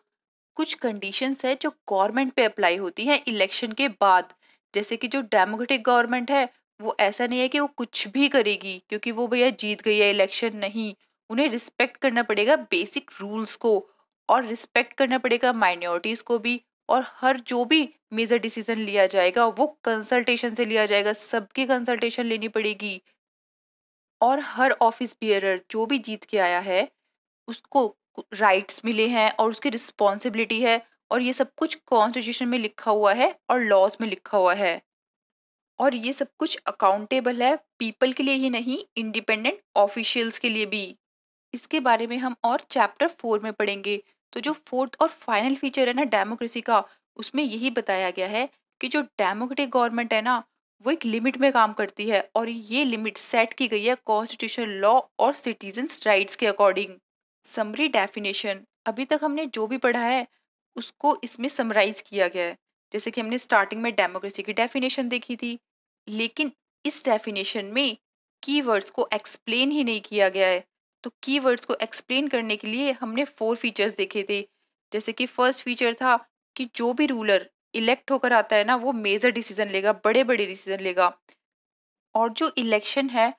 A: कुछ कंडीशंस है जो गवर्नमेंट पे अप्लाई होती हैं इलेक्शन के बाद जैसे कि जो डेमोक्रेटिक गवर्नमेंट है वो ऐसा नहीं है कि वो कुछ भी करेगी क्योंकि वो भैया जीत गई है इलेक्शन नहीं उन्हें रिस्पेक्ट करना पड़ेगा बेसिक रूल्स को और रिस्पेक्ट करना पड़ेगा माइनॉरिटीज़ को भी और हर जो भी मेजर डिसीजन लिया जाएगा वो कंसल्टेशन से लिया जाएगा सबकी कंसल्टेशन लेनी पड़ेगी और हर ऑफिस बियरर जो भी जीत के आया है उसको राइट्स मिले हैं और उसकी रिस्पॉन्सिबिलिटी है और ये सब कुछ कॉन्स्टिट्यूशन में लिखा हुआ है और लॉज में लिखा हुआ है और ये सब कुछ अकाउंटेबल है पीपल के लिए ही नहीं इंडिपेंडेंट ऑफिशियल्स के लिए भी इसके बारे में हम और चैप्टर फोर में पढ़ेंगे तो जो फोर्थ और फाइनल फीचर है ना डेमोक्रेसी का उसमें यही बताया गया है कि जो डेमोक्रेटिक गवर्नमेंट है ना वो एक लिमिट में काम करती है और ये लिमिट सेट की गई है कॉन्स्टिट्यूशन लॉ और सिटीजन्स राइट्स के अकॉर्डिंग समरी डेफिनेशन अभी तक हमने जो भी पढ़ा है उसको इसमें समराइज किया गया है जैसे कि हमने स्टार्टिंग में डेमोक्रेसी की डेफिनेशन देखी थी लेकिन इस डेफिनेशन में कीवर्ड्स को एक्सप्लेन ही नहीं किया गया है तो कीवर्ड्स को एक्सप्लेन करने के लिए हमने फोर फीचर्स देखे थे जैसे कि फर्स्ट फीचर था कि जो भी रूलर इलेक्ट होकर आता है ना वो मेजर डिसीजन लेगा बड़े बड़े डिसीजन लेगा और जो इलेक्शन है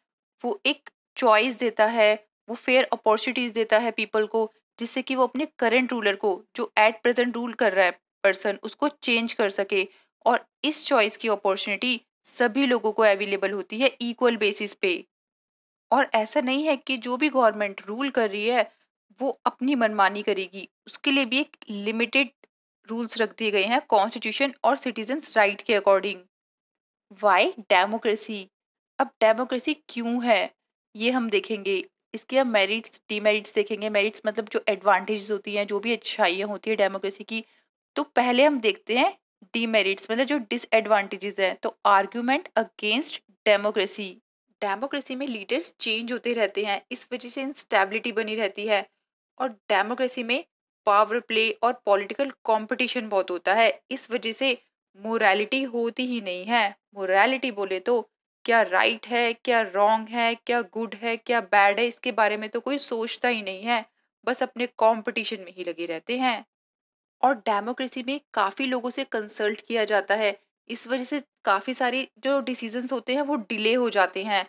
A: वो एक चॉइस देता है वो फेयर अपॉर्चुनिटीज़ देता है पीपल को जिससे कि वो अपने करंट रूलर को जो एट प्रेजेंट रूल कर रहा है पर्सन उसको चेंज कर सके और इस चॉइस की अपॉर्चुनिटी सभी लोगों को अवेलेबल होती है इक्वल बेसिस पे और ऐसा नहीं है कि जो भी गवर्नमेंट रूल कर रही है वो अपनी मनमानी करेगी उसके लिए भी एक लिमिटेड रूल्स रख दिए गए हैं कॉन्स्टिट्यूशन और सिटीजन्स राइट के अकॉर्डिंग वाई डेमोक्रेसी अब डेमोक्रेसी क्यों है ये हम देखेंगे इसके हम मेरिट्स डीमेरिट्स देखेंगे मेरिट्स मतलब जो एडवांटेज होती हैं जो भी अच्छाइयाँ होती हैं डेमोक्रेसी की तो पहले हम देखते हैं डीमेरिट्स मतलब जो डिसएडवांटेजेस हैं तो आर्ग्यूमेंट अगेंस्ट डेमोक्रेसी डेमोक्रेसी में लीडर्स चेंज होते रहते हैं इस वजह से इंस्टेबिलिटी बनी रहती है और डेमोक्रेसी में पावर प्ले और पॉलिटिकल कंपटीशन बहुत होता है इस वजह से मोरालिटी होती ही नहीं है मोरालिटी बोले तो क्या राइट right है क्या रॉन्ग है क्या गुड है क्या बैड है इसके बारे में तो कोई सोचता ही नहीं है बस अपने कंपटीशन में ही लगे रहते हैं और डेमोक्रेसी में काफ़ी लोगों से कंसल्ट किया जाता है इस वजह से काफ़ी सारी जो डिसीजंस होते हैं वो डिले हो जाते हैं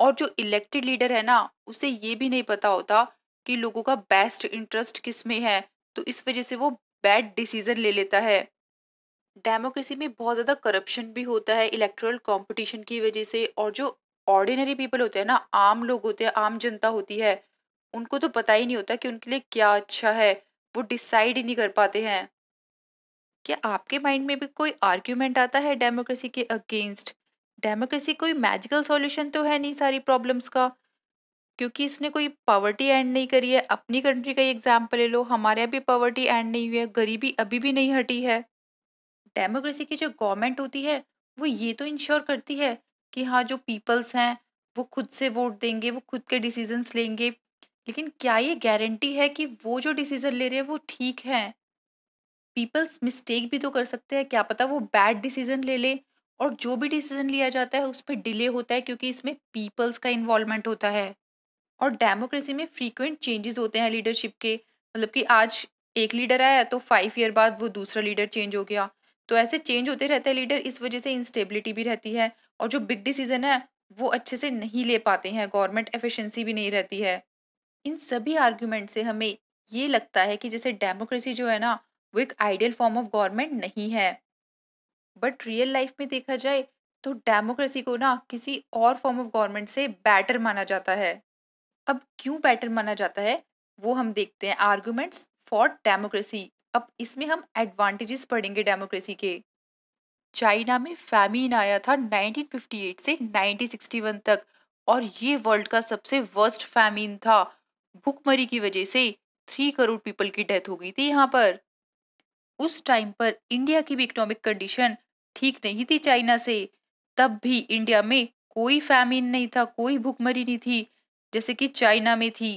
A: और जो इलेक्टेड लीडर है ना उसे ये भी नहीं पता होता कि लोगों का बेस्ट इंटरेस्ट किस में है तो इस वजह से वो बैड डिसीजन ले लेता है डेमोक्रेसी में बहुत ज़्यादा करप्शन भी होता है इलेक्ट्रल कॉम्पिटिशन की वजह से और जो ऑर्डिनरी पीपल होते हैं ना आम लोग होते हैं आम जनता होती है उनको तो पता ही नहीं होता कि उनके लिए क्या अच्छा है वो डिसाइड ही नहीं कर पाते हैं क्या आपके माइंड में भी कोई आर्ग्यूमेंट आता है डेमोक्रेसी के अगेंस्ट डेमोक्रेसी कोई मैजिकल सॉल्यूशन तो है नहीं सारी प्रॉब्लम्स का क्योंकि इसने कोई पावर्टी एंड नहीं करी है अपनी कंट्री का ही एग्जाम्पल ले लो हमारे यहाँ भी पावर्टी एंड नहीं हुई है गरीबी अभी भी नहीं हटी है डेमोक्रेसी की जो गवर्नमेंट होती है वो ये तो इंश्योर करती है कि हाँ जो पीपल्स हैं वो खुद से वोट देंगे वो खुद के डिसीजंस लेंगे लेकिन क्या ये गारंटी है कि वो जो डिसीजन ले रहे हैं वो ठीक हैं पीपल्स मिस्टेक भी तो कर सकते हैं क्या पता वो बैड डिसीजन ले ले और जो भी डिसीजन लिया जाता है उस पर डिले होता है क्योंकि इसमें पीपल्स का इन्वॉल्वमेंट होता है और डेमोक्रेसी में फ्रीक्वेंट चेंजेस होते हैं लीडरशिप के मतलब कि आज एक लीडर आया तो फाइव ईयर बाद वो दूसरा लीडर चेंज हो गया तो ऐसे चेंज होते रहते हैं लीडर इस वजह से इंस्टेबिलिटी भी रहती है और जो बिग डिसीजन है वो अच्छे से नहीं ले पाते हैं गवर्नमेंट एफिशिएंसी भी नहीं रहती है इन सभी आर्ग्यूमेंट से हमें ये लगता है कि जैसे डेमोक्रेसी जो है ना वो एक आइडियल फॉर्म ऑफ गवर्नमेंट नहीं है बट रियल लाइफ में देखा जाए तो डेमोक्रेसी को ना किसी और फॉर्म ऑफ गवर्नमेंट से बेटर माना जाता है अब क्यों बेटर माना जाता है वो हम देखते हैं आर्ग्यूमेंट्स फॉर डेमोक्रेसी अब इसमें हम एडवांटेजेस पढ़ेंगे डेमोक्रेसी के चाइना में फैमिन आया था 1958 से 1961 तक और ये वर्ल्ड का सबसे वर्स्ट फैमिन था भुखमरी की वजह से थ्री करोड़ पीपल की डेथ हो गई थी यहाँ पर उस टाइम पर इंडिया की भी इकोनॉमिक कंडीशन ठीक नहीं थी चाइना से तब भी इंडिया में कोई फैमिन नहीं था कोई भुखमरी नहीं थी जैसे कि चाइना में थी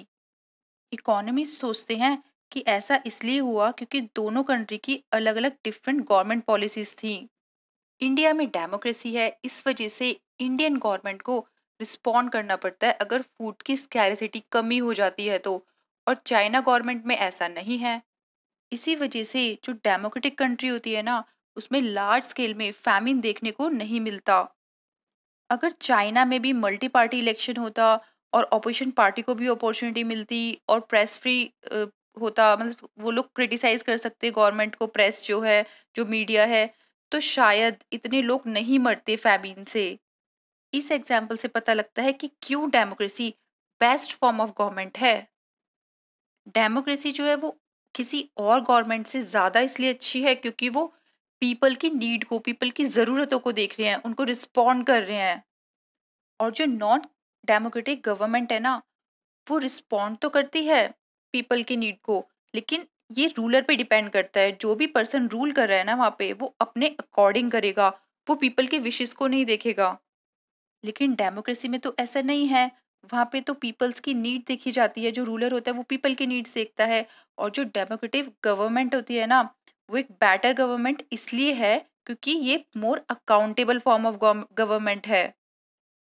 A: इकोनॉमिस्ट सोचते हैं कि ऐसा इसलिए हुआ क्योंकि दोनों कंट्री की अलग अलग डिफरेंट गवर्नमेंट पॉलिसीज थी इंडिया में डेमोक्रेसी है इस वजह से इंडियन गवर्नमेंट को रिस्पॉन्ड करना पड़ता है अगर फूड की स्कैरिसिटी कमी हो जाती है तो और चाइना गवर्नमेंट में ऐसा नहीं है इसी वजह से जो डेमोक्रेटिक कंट्री होती है ना उसमें लार्ज स्केल में फैमिन देखने को नहीं मिलता अगर चाइना में भी मल्टी पार्टी इलेक्शन होता और अपोजिशन पार्टी को भी अपॉर्चुनिटी मिलती और प्रेस फ्री होता मतलब वो लोग क्रिटिसाइज कर सकते गवर्नमेंट को प्रेस जो है जो मीडिया है तो शायद इतने लोग नहीं मरते फैमिन से इस एग्जाम्पल से पता लगता है कि क्यों democracy best form of government है डेमोक्रेसी जो है वो किसी और गवर्नमेंट से ज़्यादा इसलिए अच्छी है क्योंकि वो पीपल की नीड को पीपल की ज़रूरतों को देख रहे हैं उनको रिस्पॉन्ड कर रहे हैं और जो नॉन डेमोक्रेटिक गवर्नमेंट है ना वो रिस्पॉन्ड तो करती है पीपल की नीड को लेकिन ये रूलर पे डिपेंड करता है जो भी पर्सन रूल कर रहा है ना वहाँ पे वो अपने अकॉर्डिंग करेगा वो पीपल के विशेज को नहीं देखेगा लेकिन डेमोक्रेसी में तो ऐसा नहीं है वहाँ पे तो पीपल्स की नीड देखी जाती है जो रूलर होता है वो पीपल की नीड्स देखता है और जो डेमोक्रेटिव गवर्नमेंट होती है ना वो एक बेटर गवर्नमेंट इसलिए है क्योंकि ये more accountable form of government है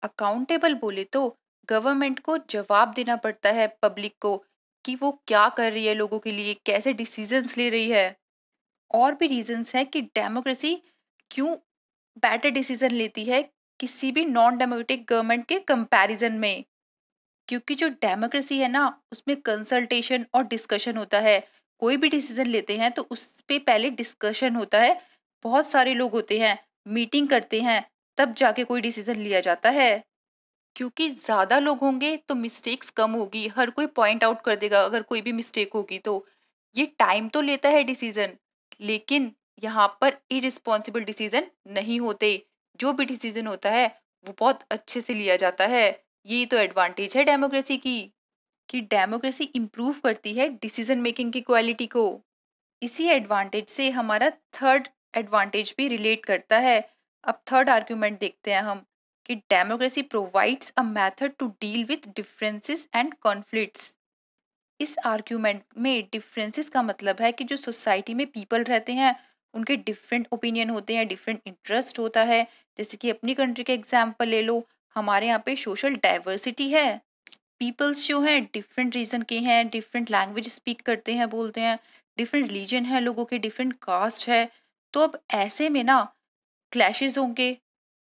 A: अकाउंटेबल बोले तो गवर्नमेंट को जवाब देना पड़ता है पब्लिक को कि वो क्या कर रही है लोगों के लिए कैसे डिसीजंस ले रही है और भी रीजंस हैं कि डेमोक्रेसी क्यों बेटर डिसीजन लेती है किसी भी नॉन डेमोक्रेटिक गवर्नमेंट के कंपैरिजन में क्योंकि जो डेमोक्रेसी है ना उसमें कंसल्टेशन और डिस्कशन होता है कोई भी डिसीजन लेते हैं तो उस पर पहले डिस्कशन होता है बहुत सारे लोग होते हैं मीटिंग करते हैं तब जाके कोई डिसीजन लिया जाता है क्योंकि ज़्यादा लोग होंगे तो मिस्टेक्स कम होगी हर कोई पॉइंट आउट कर देगा अगर कोई भी मिस्टेक होगी तो ये टाइम तो लेता है डिसीजन लेकिन यहाँ पर इरिस्पॉन्सिबल डिसीजन नहीं होते जो भी डिसीजन होता है वो बहुत अच्छे से लिया जाता है ये तो एडवांटेज है डेमोक्रेसी की कि डेमोक्रेसी इम्प्रूव करती है डिसीजन मेकिंग की क्वालिटी को इसी एडवांटेज से हमारा थर्ड एडवांटेज भी रिलेट करता है अब थर्ड आर्ग्यूमेंट देखते हैं हम कि democracy provides a method to deal with differences and conflicts इस आर्ग्यूमेंट में डिफरेंसेस का मतलब है कि जो सोसाइटी में पीपल रहते हैं उनके डिफरेंट ओपिनियन होते हैं डिफरेंट इंटरेस्ट होता है जैसे कि अपनी कंट्री का एग्जाम्पल ले लो हमारे यहाँ पे सोशल डाइवर्सिटी है पीपल्स जो हैं डिफरेंट रीज़न के हैं डिफरेंट लैंग्वेज स्पीक करते हैं बोलते हैं डिफरेंट रिलीजन है लोगों के डिफरेंट कास्ट है तो अब ऐसे में ना क्लैशेज होंगे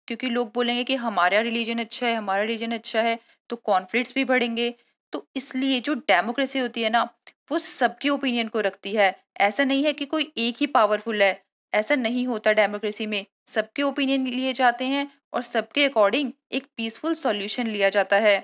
A: क्योंकि लोग बोलेंगे कि हमारा रिलीजन अच्छा है हमारा रिलीजन अच्छा है तो कॉन्फ्लिक्ट्स भी बढ़ेंगे तो इसलिए जो डेमोक्रेसी होती है ना वो सबके ओपिनियन को रखती है ऐसा नहीं है कि कोई एक ही पावरफुल है ऐसा नहीं होता डेमोक्रेसी में सबके ओपिनियन लिए जाते हैं और सबके अकॉर्डिंग एक पीसफुल सॉल्यूशन लिया जाता है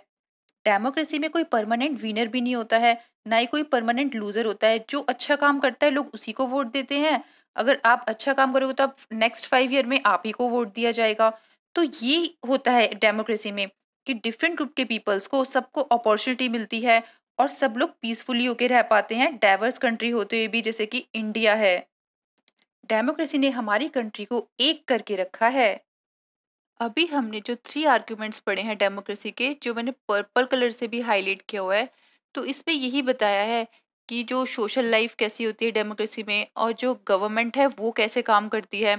A: डेमोक्रेसी में कोई परमानेंट विनर भी नहीं होता है ना ही कोई परमानेंट लूजर होता है जो अच्छा काम करता है लोग उसी को वोट देते हैं अगर आप अच्छा काम करोगे तो आप नेक्स्ट फाइव ईयर में आप ही को वोट दिया जाएगा तो ये होता है डेमोक्रेसी में कि डिफरेंट ग्रुप के पीपल्स को सबको अपॉर्चुनिटी मिलती है और सब लोग पीसफुली होकर रह पाते हैं डाइवर्स कंट्री होते हुए भी जैसे कि इंडिया है डेमोक्रेसी ने हमारी कंट्री को एक करके रखा है अभी हमने जो थ्री आर्ग्यूमेंट्स पढ़े हैं डेमोक्रेसी के जो मैंने पर्पल कलर से भी हाईलाइट किया हुआ है तो इस पर यही बताया है कि जो सोशल लाइफ कैसी होती है डेमोक्रेसी में और जो गवर्नमेंट है वो कैसे काम करती है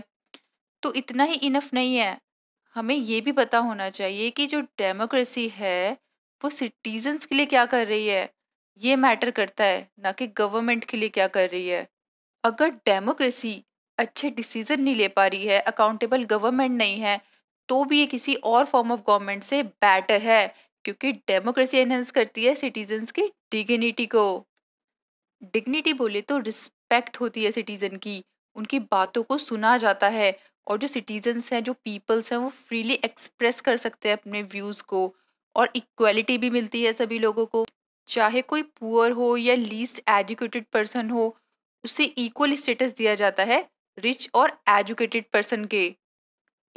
A: तो इतना ही इनफ नहीं है हमें ये भी पता होना चाहिए कि जो डेमोक्रेसी है वो सिटीजन्स के लिए क्या कर रही है ये मैटर करता है ना कि गवर्नमेंट के लिए क्या कर रही है अगर डेमोक्रेसी अच्छे डिसीजन नहीं ले पा रही है अकाउंटेबल गवर्नमेंट नहीं है तो भी ये किसी और फॉर्म ऑफ गवर्नमेंट से बेटर है क्योंकि डेमोक्रेसी एनहेंस करती है सिटीजन की डिग्निटी को डिग्निटी बोले तो रिस्पेक्ट होती है सिटीजन की उनकी बातों को सुना जाता है और जो सिटीजन्स हैं जो पीपल्स हैं वो फ्रीली एक्सप्रेस कर सकते हैं अपने व्यूज़ को और इक्वलिटी भी मिलती है सभी लोगों को चाहे कोई पुअर हो या लीस्ट एजुकेटेड पर्सन हो उसे इक्वल स्टेटस दिया जाता है रिच और एजुकेटेड पर्सन के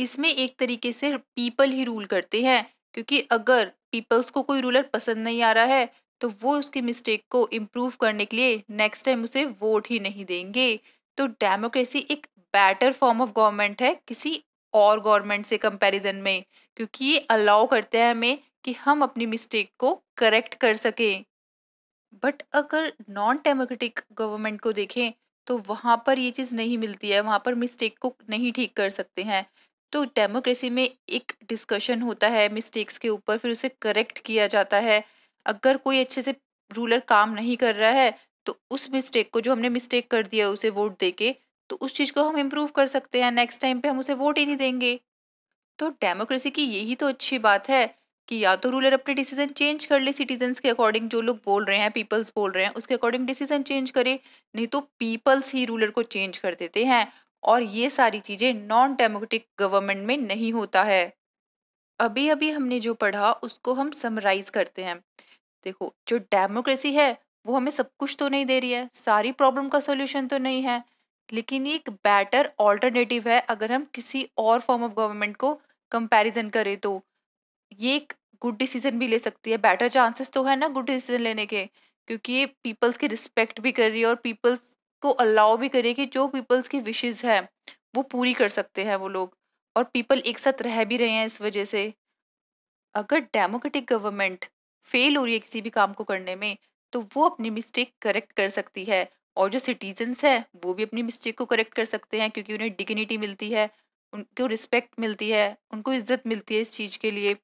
A: इसमें एक तरीके से पीपल ही रूल करते हैं क्योंकि अगर पीपल्स को कोई रूलर पसंद नहीं आ रहा है तो वो उसकी मिस्टेक को इम्प्रूव करने के लिए नेक्स्ट टाइम उसे वोट ही नहीं देंगे तो डेमोक्रेसी एक बेटर फॉर्म ऑफ गवर्नमेंट है किसी और गवर्नमेंट से कंपैरिजन में क्योंकि ये अलाउ करते हैं हमें कि हम अपनी मिस्टेक को करेक्ट कर सकें बट अगर नॉन डेमोक्रेटिक गवर्नमेंट को देखें तो वहाँ पर ये चीज़ नहीं मिलती है वहाँ पर मिस्टेक को नहीं ठीक कर सकते हैं तो डेमोक्रेसी में एक डिस्कशन होता है मिस्टेक्स के ऊपर फिर उसे करेक्ट किया जाता है अगर कोई अच्छे से रूलर काम नहीं कर रहा है तो उस मिस्टेक को जो हमने मिस्टेक कर दिया उसे वोट दे के तो उस चीज़ को हम इम्प्रूव कर सकते हैं नेक्स्ट टाइम पे हम उसे वोट ही नहीं देंगे तो डेमोक्रेसी की यही तो अच्छी बात है कि या तो रूलर अपने डिसीजन चेंज कर ले सिटीजन्स के अकॉर्डिंग जो लोग बोल रहे हैं पीपल्स बोल रहे हैं उसके अकॉर्डिंग डिसीजन चेंज करे नहीं तो पीपल्स ही रूलर को चेंज कर देते हैं और ये सारी चीज़ें नॉन डेमोक्रेटिक गवर्नमेंट में नहीं होता है अभी अभी हमने जो पढ़ा उसको हम समराइज करते हैं देखो जो डेमोक्रेसी है वो हमें सब कुछ तो नहीं दे रही है सारी प्रॉब्लम का सोल्यूशन तो नहीं है लेकिन ये एक बेटर ऑल्टरनेटिव है अगर हम किसी और फॉर्म ऑफ गवर्नमेंट को कंपैरिजन करें तो ये एक गुड डिसीजन भी ले सकती है बेटर चांसेस तो है ना गुड डिसीजन लेने के क्योंकि ये पीपल्स की रिस्पेक्ट भी कर रही है और पीपल्स को अलाउ भी करे कि जो पीपल्स की विशेज़ है वो पूरी कर सकते हैं वो लोग और पीपल एक साथ रह भी रहे हैं इस वजह से अगर डेमोक्रेटिक गवर्नमेंट फेल हो रही है किसी भी काम को करने में तो वो अपनी मिस्टेक करेक्ट कर सकती है और जो सिटीजन्स हैं वो भी अपनी मिस्टेक को करेक्ट कर सकते हैं क्योंकि उन्हें डिग्निटी मिलती है उनको रिस्पेक्ट मिलती है उनको इज्जत मिलती है इस चीज़ के लिए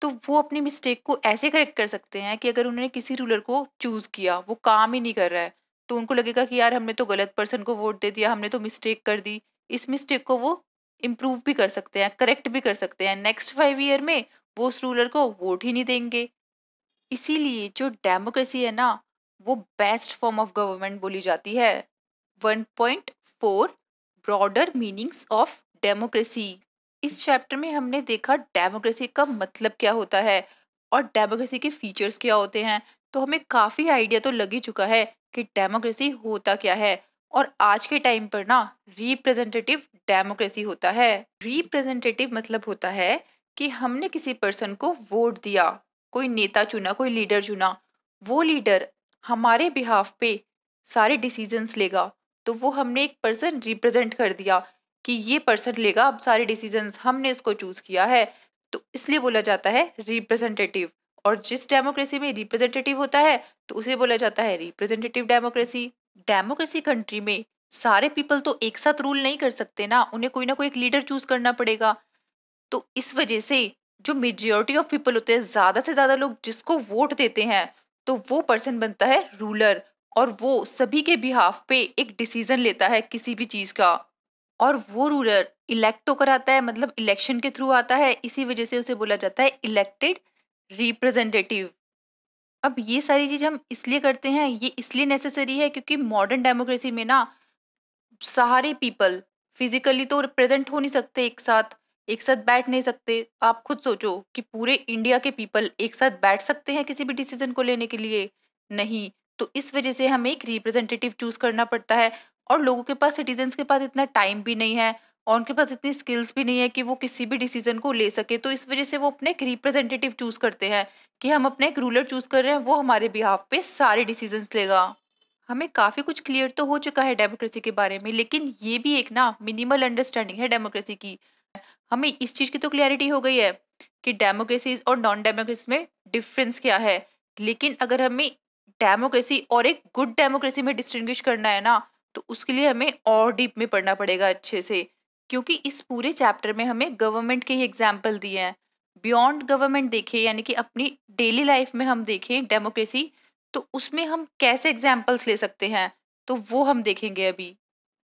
A: तो वो अपनी मिस्टेक को ऐसे करेक्ट कर सकते हैं कि अगर उन्होंने किसी रूलर को चूज़ किया वो काम ही नहीं कर रहा है तो उनको लगेगा कि यार हमने तो गलत पर्सन को वोट दे दिया हमने तो मिस्टेक कर दी इस मिस्टेक को वो इम्प्रूव भी कर सकते हैं करेक्ट भी कर सकते हैं नेक्स्ट फाइव ईयर में वो उस रूलर को वोट ही नहीं देंगे इसीलिए जो डेमोक्रेसी है ना वो बेस्ट फॉर्म ऑफ गवर्नमेंट बोली जाती है one point four broader meanings of democracy इस चैप्टर में हमने देखा डेमोक्रेसी का मतलब क्या होता है और डेमोक्रेसी के फीचर्स क्या होते हैं तो हमें काफ़ी आइडिया तो लग ही चुका है कि डेमोक्रेसी होता क्या है और आज के टाइम पर ना रिप्रेजेंटेटिव डेमोक्रेसी होता है रिप्रेजेंटेटिव मतलब होता है कि हमने किसी पर्सन को वोट दिया कोई नेता चुना कोई लीडर चुना वो लीडर हमारे बिहाफ पे सारे डिसीजंस लेगा तो वो हमने एक पर्सन रिप्रेजेंट कर दिया कि ये पर्सन लेगा अब सारे डिसीजंस हमने इसको चूज़ किया है तो इसलिए बोला जाता है रिप्रेजेंटेटिव और जिस डेमोक्रेसी में रिप्रेजेंटेटिव होता है तो उसे बोला जाता है रिप्रेजेंटेटिव डेमोक्रेसी डेमोक्रेसी कंट्री में सारे पीपल तो एक साथ रूल नहीं कर सकते ना उन्हें कोई ना कोई एक लीडर चूज करना पड़ेगा तो इस वजह से जो मेजोरिटी ऑफ पीपल होते हैं ज़्यादा से ज़्यादा लोग जिसको वोट देते हैं तो वो पर्सन बनता है रूलर और वो सभी के बिहाफ पे एक डिसीजन लेता है किसी भी चीज़ का और वो रूलर इलेक्ट होकर आता है मतलब इलेक्शन के थ्रू आता है इसी वजह से उसे बोला जाता है इलेक्टेड रिप्रेजेंटेटिव अब ये सारी चीज़ हम इसलिए करते हैं ये इसलिए नेसेसरी है क्योंकि मॉडर्न डेमोक्रेसी में ना सारे पीपल फिजिकली तो प्रेजेंट हो नहीं सकते एक साथ एक साथ बैठ नहीं सकते आप खुद सोचो कि पूरे इंडिया के पीपल एक साथ बैठ सकते हैं किसी भी डिसीजन को लेने के लिए नहीं तो इस वजह से हमें एक रिप्रेजेंटेटिव चूज करना पड़ता है और लोगों के पास सिटीजन्स के पास इतना टाइम भी नहीं है और उनके पास इतनी स्किल्स भी नहीं है कि वो किसी भी डिसीजन को ले सके तो इस वजह से वो अपने एक रिप्रेजेंटेटिव चूज करते हैं कि हम अपने एक रूलर चूज कर रहे हैं वो हमारे बिहाफ पे सारे डिसीजंस लेगा हमें काफ़ी कुछ क्लियर तो हो चुका है डेमोक्रेसी के बारे में लेकिन ये भी एक ना मिनिमल अंडरस्टैंडिंग है डेमोक्रेसी की हमें इस चीज़ की तो क्लियरिटी हो गई है कि डेमोक्रेसीज और नॉन डेमोक्रेसी में डिफरेंस क्या है लेकिन अगर हमें डेमोक्रेसी और एक गुड डेमोक्रेसी में डिस्टिंग्विश करना है ना तो उसके लिए हमें और डीप में पढ़ना पड़ेगा अच्छे से क्योंकि इस पूरे चैप्टर में हमें गवर्नमेंट के ही एग्जाम्पल दिए हैं बियॉन्ड गवर्नमेंट देखें यानी कि अपनी डेली लाइफ में हम देखें डेमोक्रेसी तो उसमें हम कैसे एग्जाम्पल्स ले सकते हैं तो वो हम देखेंगे अभी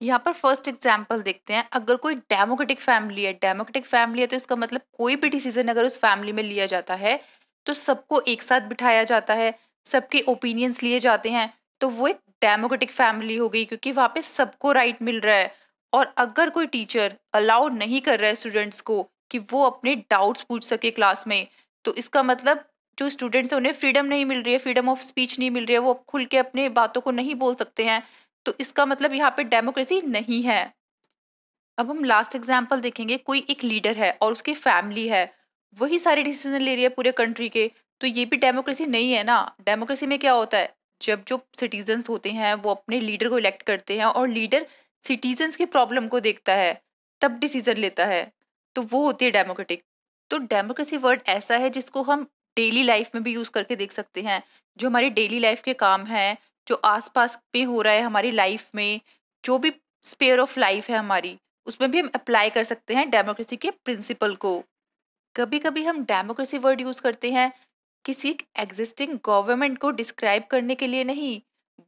A: यहाँ पर फर्स्ट एग्जाम्पल देखते हैं अगर कोई डेमोक्रेटिक फैमिली है डेमोक्रेटिक फैमिली है तो इसका मतलब कोई भी डिसीजन अगर उस फैमिली में लिया जाता है तो सबको एक साथ बिठाया जाता है सबके ओपिनियंस लिए जाते हैं तो वो एक डेमोक्रेटिक फैमिली हो गई क्योंकि वहाँ पे सबको राइट मिल रहा है और अगर कोई टीचर अलाउड नहीं कर रहा है स्टूडेंट्स को कि वो अपने डाउट्स पूछ सके क्लास में तो इसका मतलब जो स्टूडेंट्स हैं उन्हें फ्रीडम नहीं मिल रही है फ्रीडम ऑफ स्पीच नहीं मिल रही है वो खुल के अपने बातों को नहीं बोल सकते हैं तो इसका मतलब यहाँ पे डेमोक्रेसी नहीं है अब हम लास्ट एग्जाम्पल देखेंगे कोई एक लीडर है और उसकी फैमिली है वही सारे डिसीजन ले रही है पूरे कंट्री के तो ये भी डेमोक्रेसी नहीं है ना डेमोक्रेसी में क्या होता है जब जो सिटीजन्स होते हैं वो अपने लीडर को इलेक्ट करते हैं और लीडर सिटीजन्स की प्रॉब्लम को देखता है तब डिसीजन लेता है तो वो होती है डेमोक्रेटिक तो डेमोक्रेसी वर्ड ऐसा है जिसको हम डेली लाइफ में भी यूज़ करके देख सकते हैं जो हमारी डेली लाइफ के काम हैं जो आसपास पे हो रहा है हमारी लाइफ में जो भी स्पेयर ऑफ लाइफ है हमारी उसमें भी हम अप्लाई कर सकते हैं डेमोक्रेसी के प्रिंसिपल को कभी कभी हम डेमोक्रेसी वर्ड यूज़ करते हैं किसी एक एग्जिस्टिंग गवर्नमेंट को डिस्क्राइब करने के लिए नहीं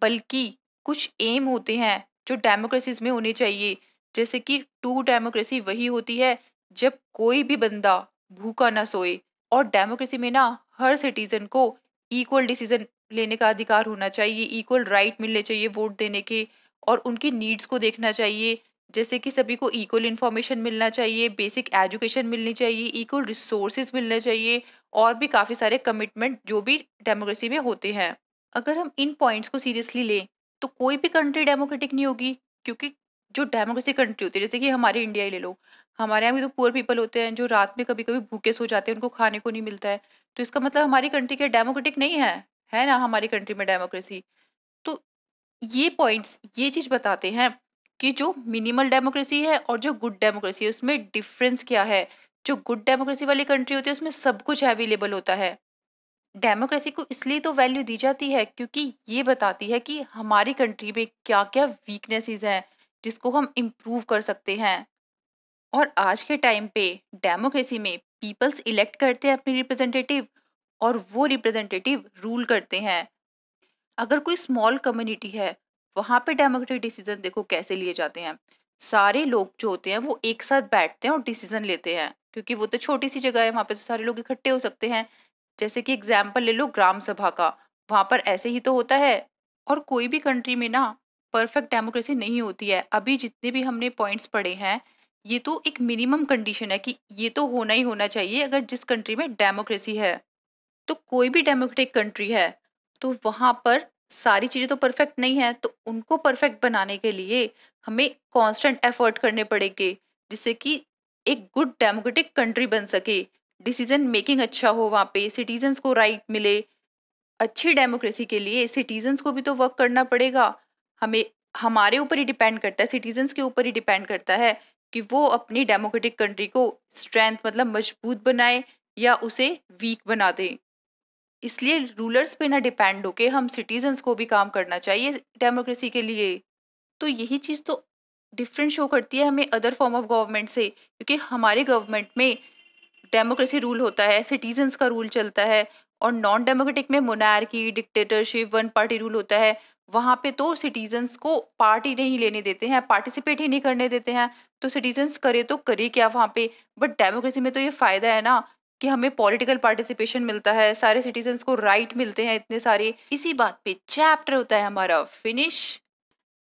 A: बल्कि कुछ एम होते हैं जो डेमोक्रेसीज में होनी चाहिए जैसे कि टू डेमोक्रेसी वही होती है जब कोई भी बंदा भूखा ना सोए और डेमोक्रेसी में ना हर सिटीजन को इक्वल डिसीजन लेने का अधिकार होना चाहिए इक्वल राइट right मिलने चाहिए वोट देने के और उनकी नीड्स को देखना चाहिए जैसे कि सभी को इक्वल इन्फॉर्मेशन मिलना चाहिए बेसिक एजुकेशन मिलनी चाहिए इक्वल रिसोर्सेज मिलने चाहिए और भी काफ़ी सारे कमिटमेंट जो भी डेमोक्रेसी में होते हैं अगर हम इन पॉइंट्स को सीरियसली लें तो कोई भी कंट्री डेमोक्रेटिक नहीं होगी क्योंकि जो डेमोक्रेसी कंट्री होती है जैसे कि हमारे इंडिया ही ले लो हमारे यहाँ भी तो पुअर पीपल होते हैं जो रात में कभी कभी भूखे सो जाते हैं उनको खाने को नहीं मिलता है तो इसका मतलब हमारी कंट्री के डेमोक्रेटिक नहीं है है ना हमारी कंट्री में डेमोक्रेसी तो ये पॉइंट्स ये चीज़ बताते हैं कि जो मिनिमल डेमोक्रेसी है और जो गुड डेमोक्रेसी है उसमें डिफरेंस क्या है जो गुड डेमोक्रेसी वाली कंट्री होती है उसमें सब कुछ अवेलेबल होता है डेमोक्रेसी को इसलिए तो वैल्यू दी जाती है क्योंकि ये बताती है कि हमारी कंट्री में क्या क्या वीकनेसेस हैं जिसको हम इम्प्रूव कर सकते हैं और आज के टाइम पे डेमोक्रेसी में पीपल्स इलेक्ट करते हैं अपने रिप्रेजेंटेटिव और वो रिप्रेजेंटेटिव रूल करते हैं अगर कोई स्मॉल कम्युनिटी है वहाँ पे डेमोक्रेटिक डिसीजन देखो कैसे लिए जाते हैं सारे लोग जो होते हैं वो एक साथ बैठते हैं और डिसीजन लेते हैं क्योंकि वो तो छोटी सी जगह है वहाँ पे तो सारे लोग इकट्ठे हो सकते हैं जैसे कि एग्जाम्पल ले लो ग्राम सभा का वहाँ पर ऐसे ही तो होता है और कोई भी कंट्री में ना परफेक्ट डेमोक्रेसी नहीं होती है अभी जितने भी हमने पॉइंट्स पढ़े हैं ये तो एक मिनिमम कंडीशन है कि ये तो होना ही होना चाहिए अगर जिस कंट्री में डेमोक्रेसी है तो कोई भी डेमोक्रेटिक कंट्री है तो वहाँ पर सारी चीज़ें तो परफेक्ट नहीं है तो उनको परफेक्ट बनाने के लिए हमें कॉन्स्टेंट एफर्ट करने पड़ेंगे जिससे कि एक गुड डेमोक्रेटिक कंट्री बन सके डिसीजन मेकिंग अच्छा हो वहाँ पे सिटीजन्स को राइट right मिले अच्छी डेमोक्रेसी के लिए सिटीजन्स को भी तो वर्क करना पड़ेगा हमें हमारे ऊपर ही डिपेंड करता है सिटीजन्स के ऊपर ही डिपेंड करता है कि वो अपनी डेमोक्रेटिक कंट्री को स्ट्रेंथ मतलब मजबूत बनाए या उसे वीक बना दें इसलिए रूलर्स पे ना डिपेंड होके हम सिटीजन्स को भी काम करना चाहिए डेमोक्रेसी के लिए तो यही चीज़ तो डिफरेंट शो करती है हमें अदर फॉर्म ऑफ गवर्नमेंट से क्योंकि हमारे गवर्नमेंट में डेमोक्रेसी रूल होता है सिटीजन्स का रूल चलता है और नॉन डेमोक्रेटिक में monarchy dictatorship one party rule होता है वहाँ पे तो सिटीजन्स को पार्टी नहीं लेने देते हैं पार्टिसिपेट ही नहीं करने देते हैं तो सिटीजन्स करे तो करे क्या वहाँ पे बट डेमोक्रेसी में तो ये फ़ायदा है ना कि हमें पॉलिटिकल पार्टिसिपेशन मिलता है सारे सिटीजन्स को राइट मिलते हैं इतने सारे इसी बात पे चैप्टर होता है हमारा finish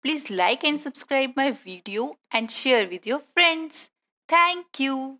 A: please like and subscribe my video and share with your friends thank you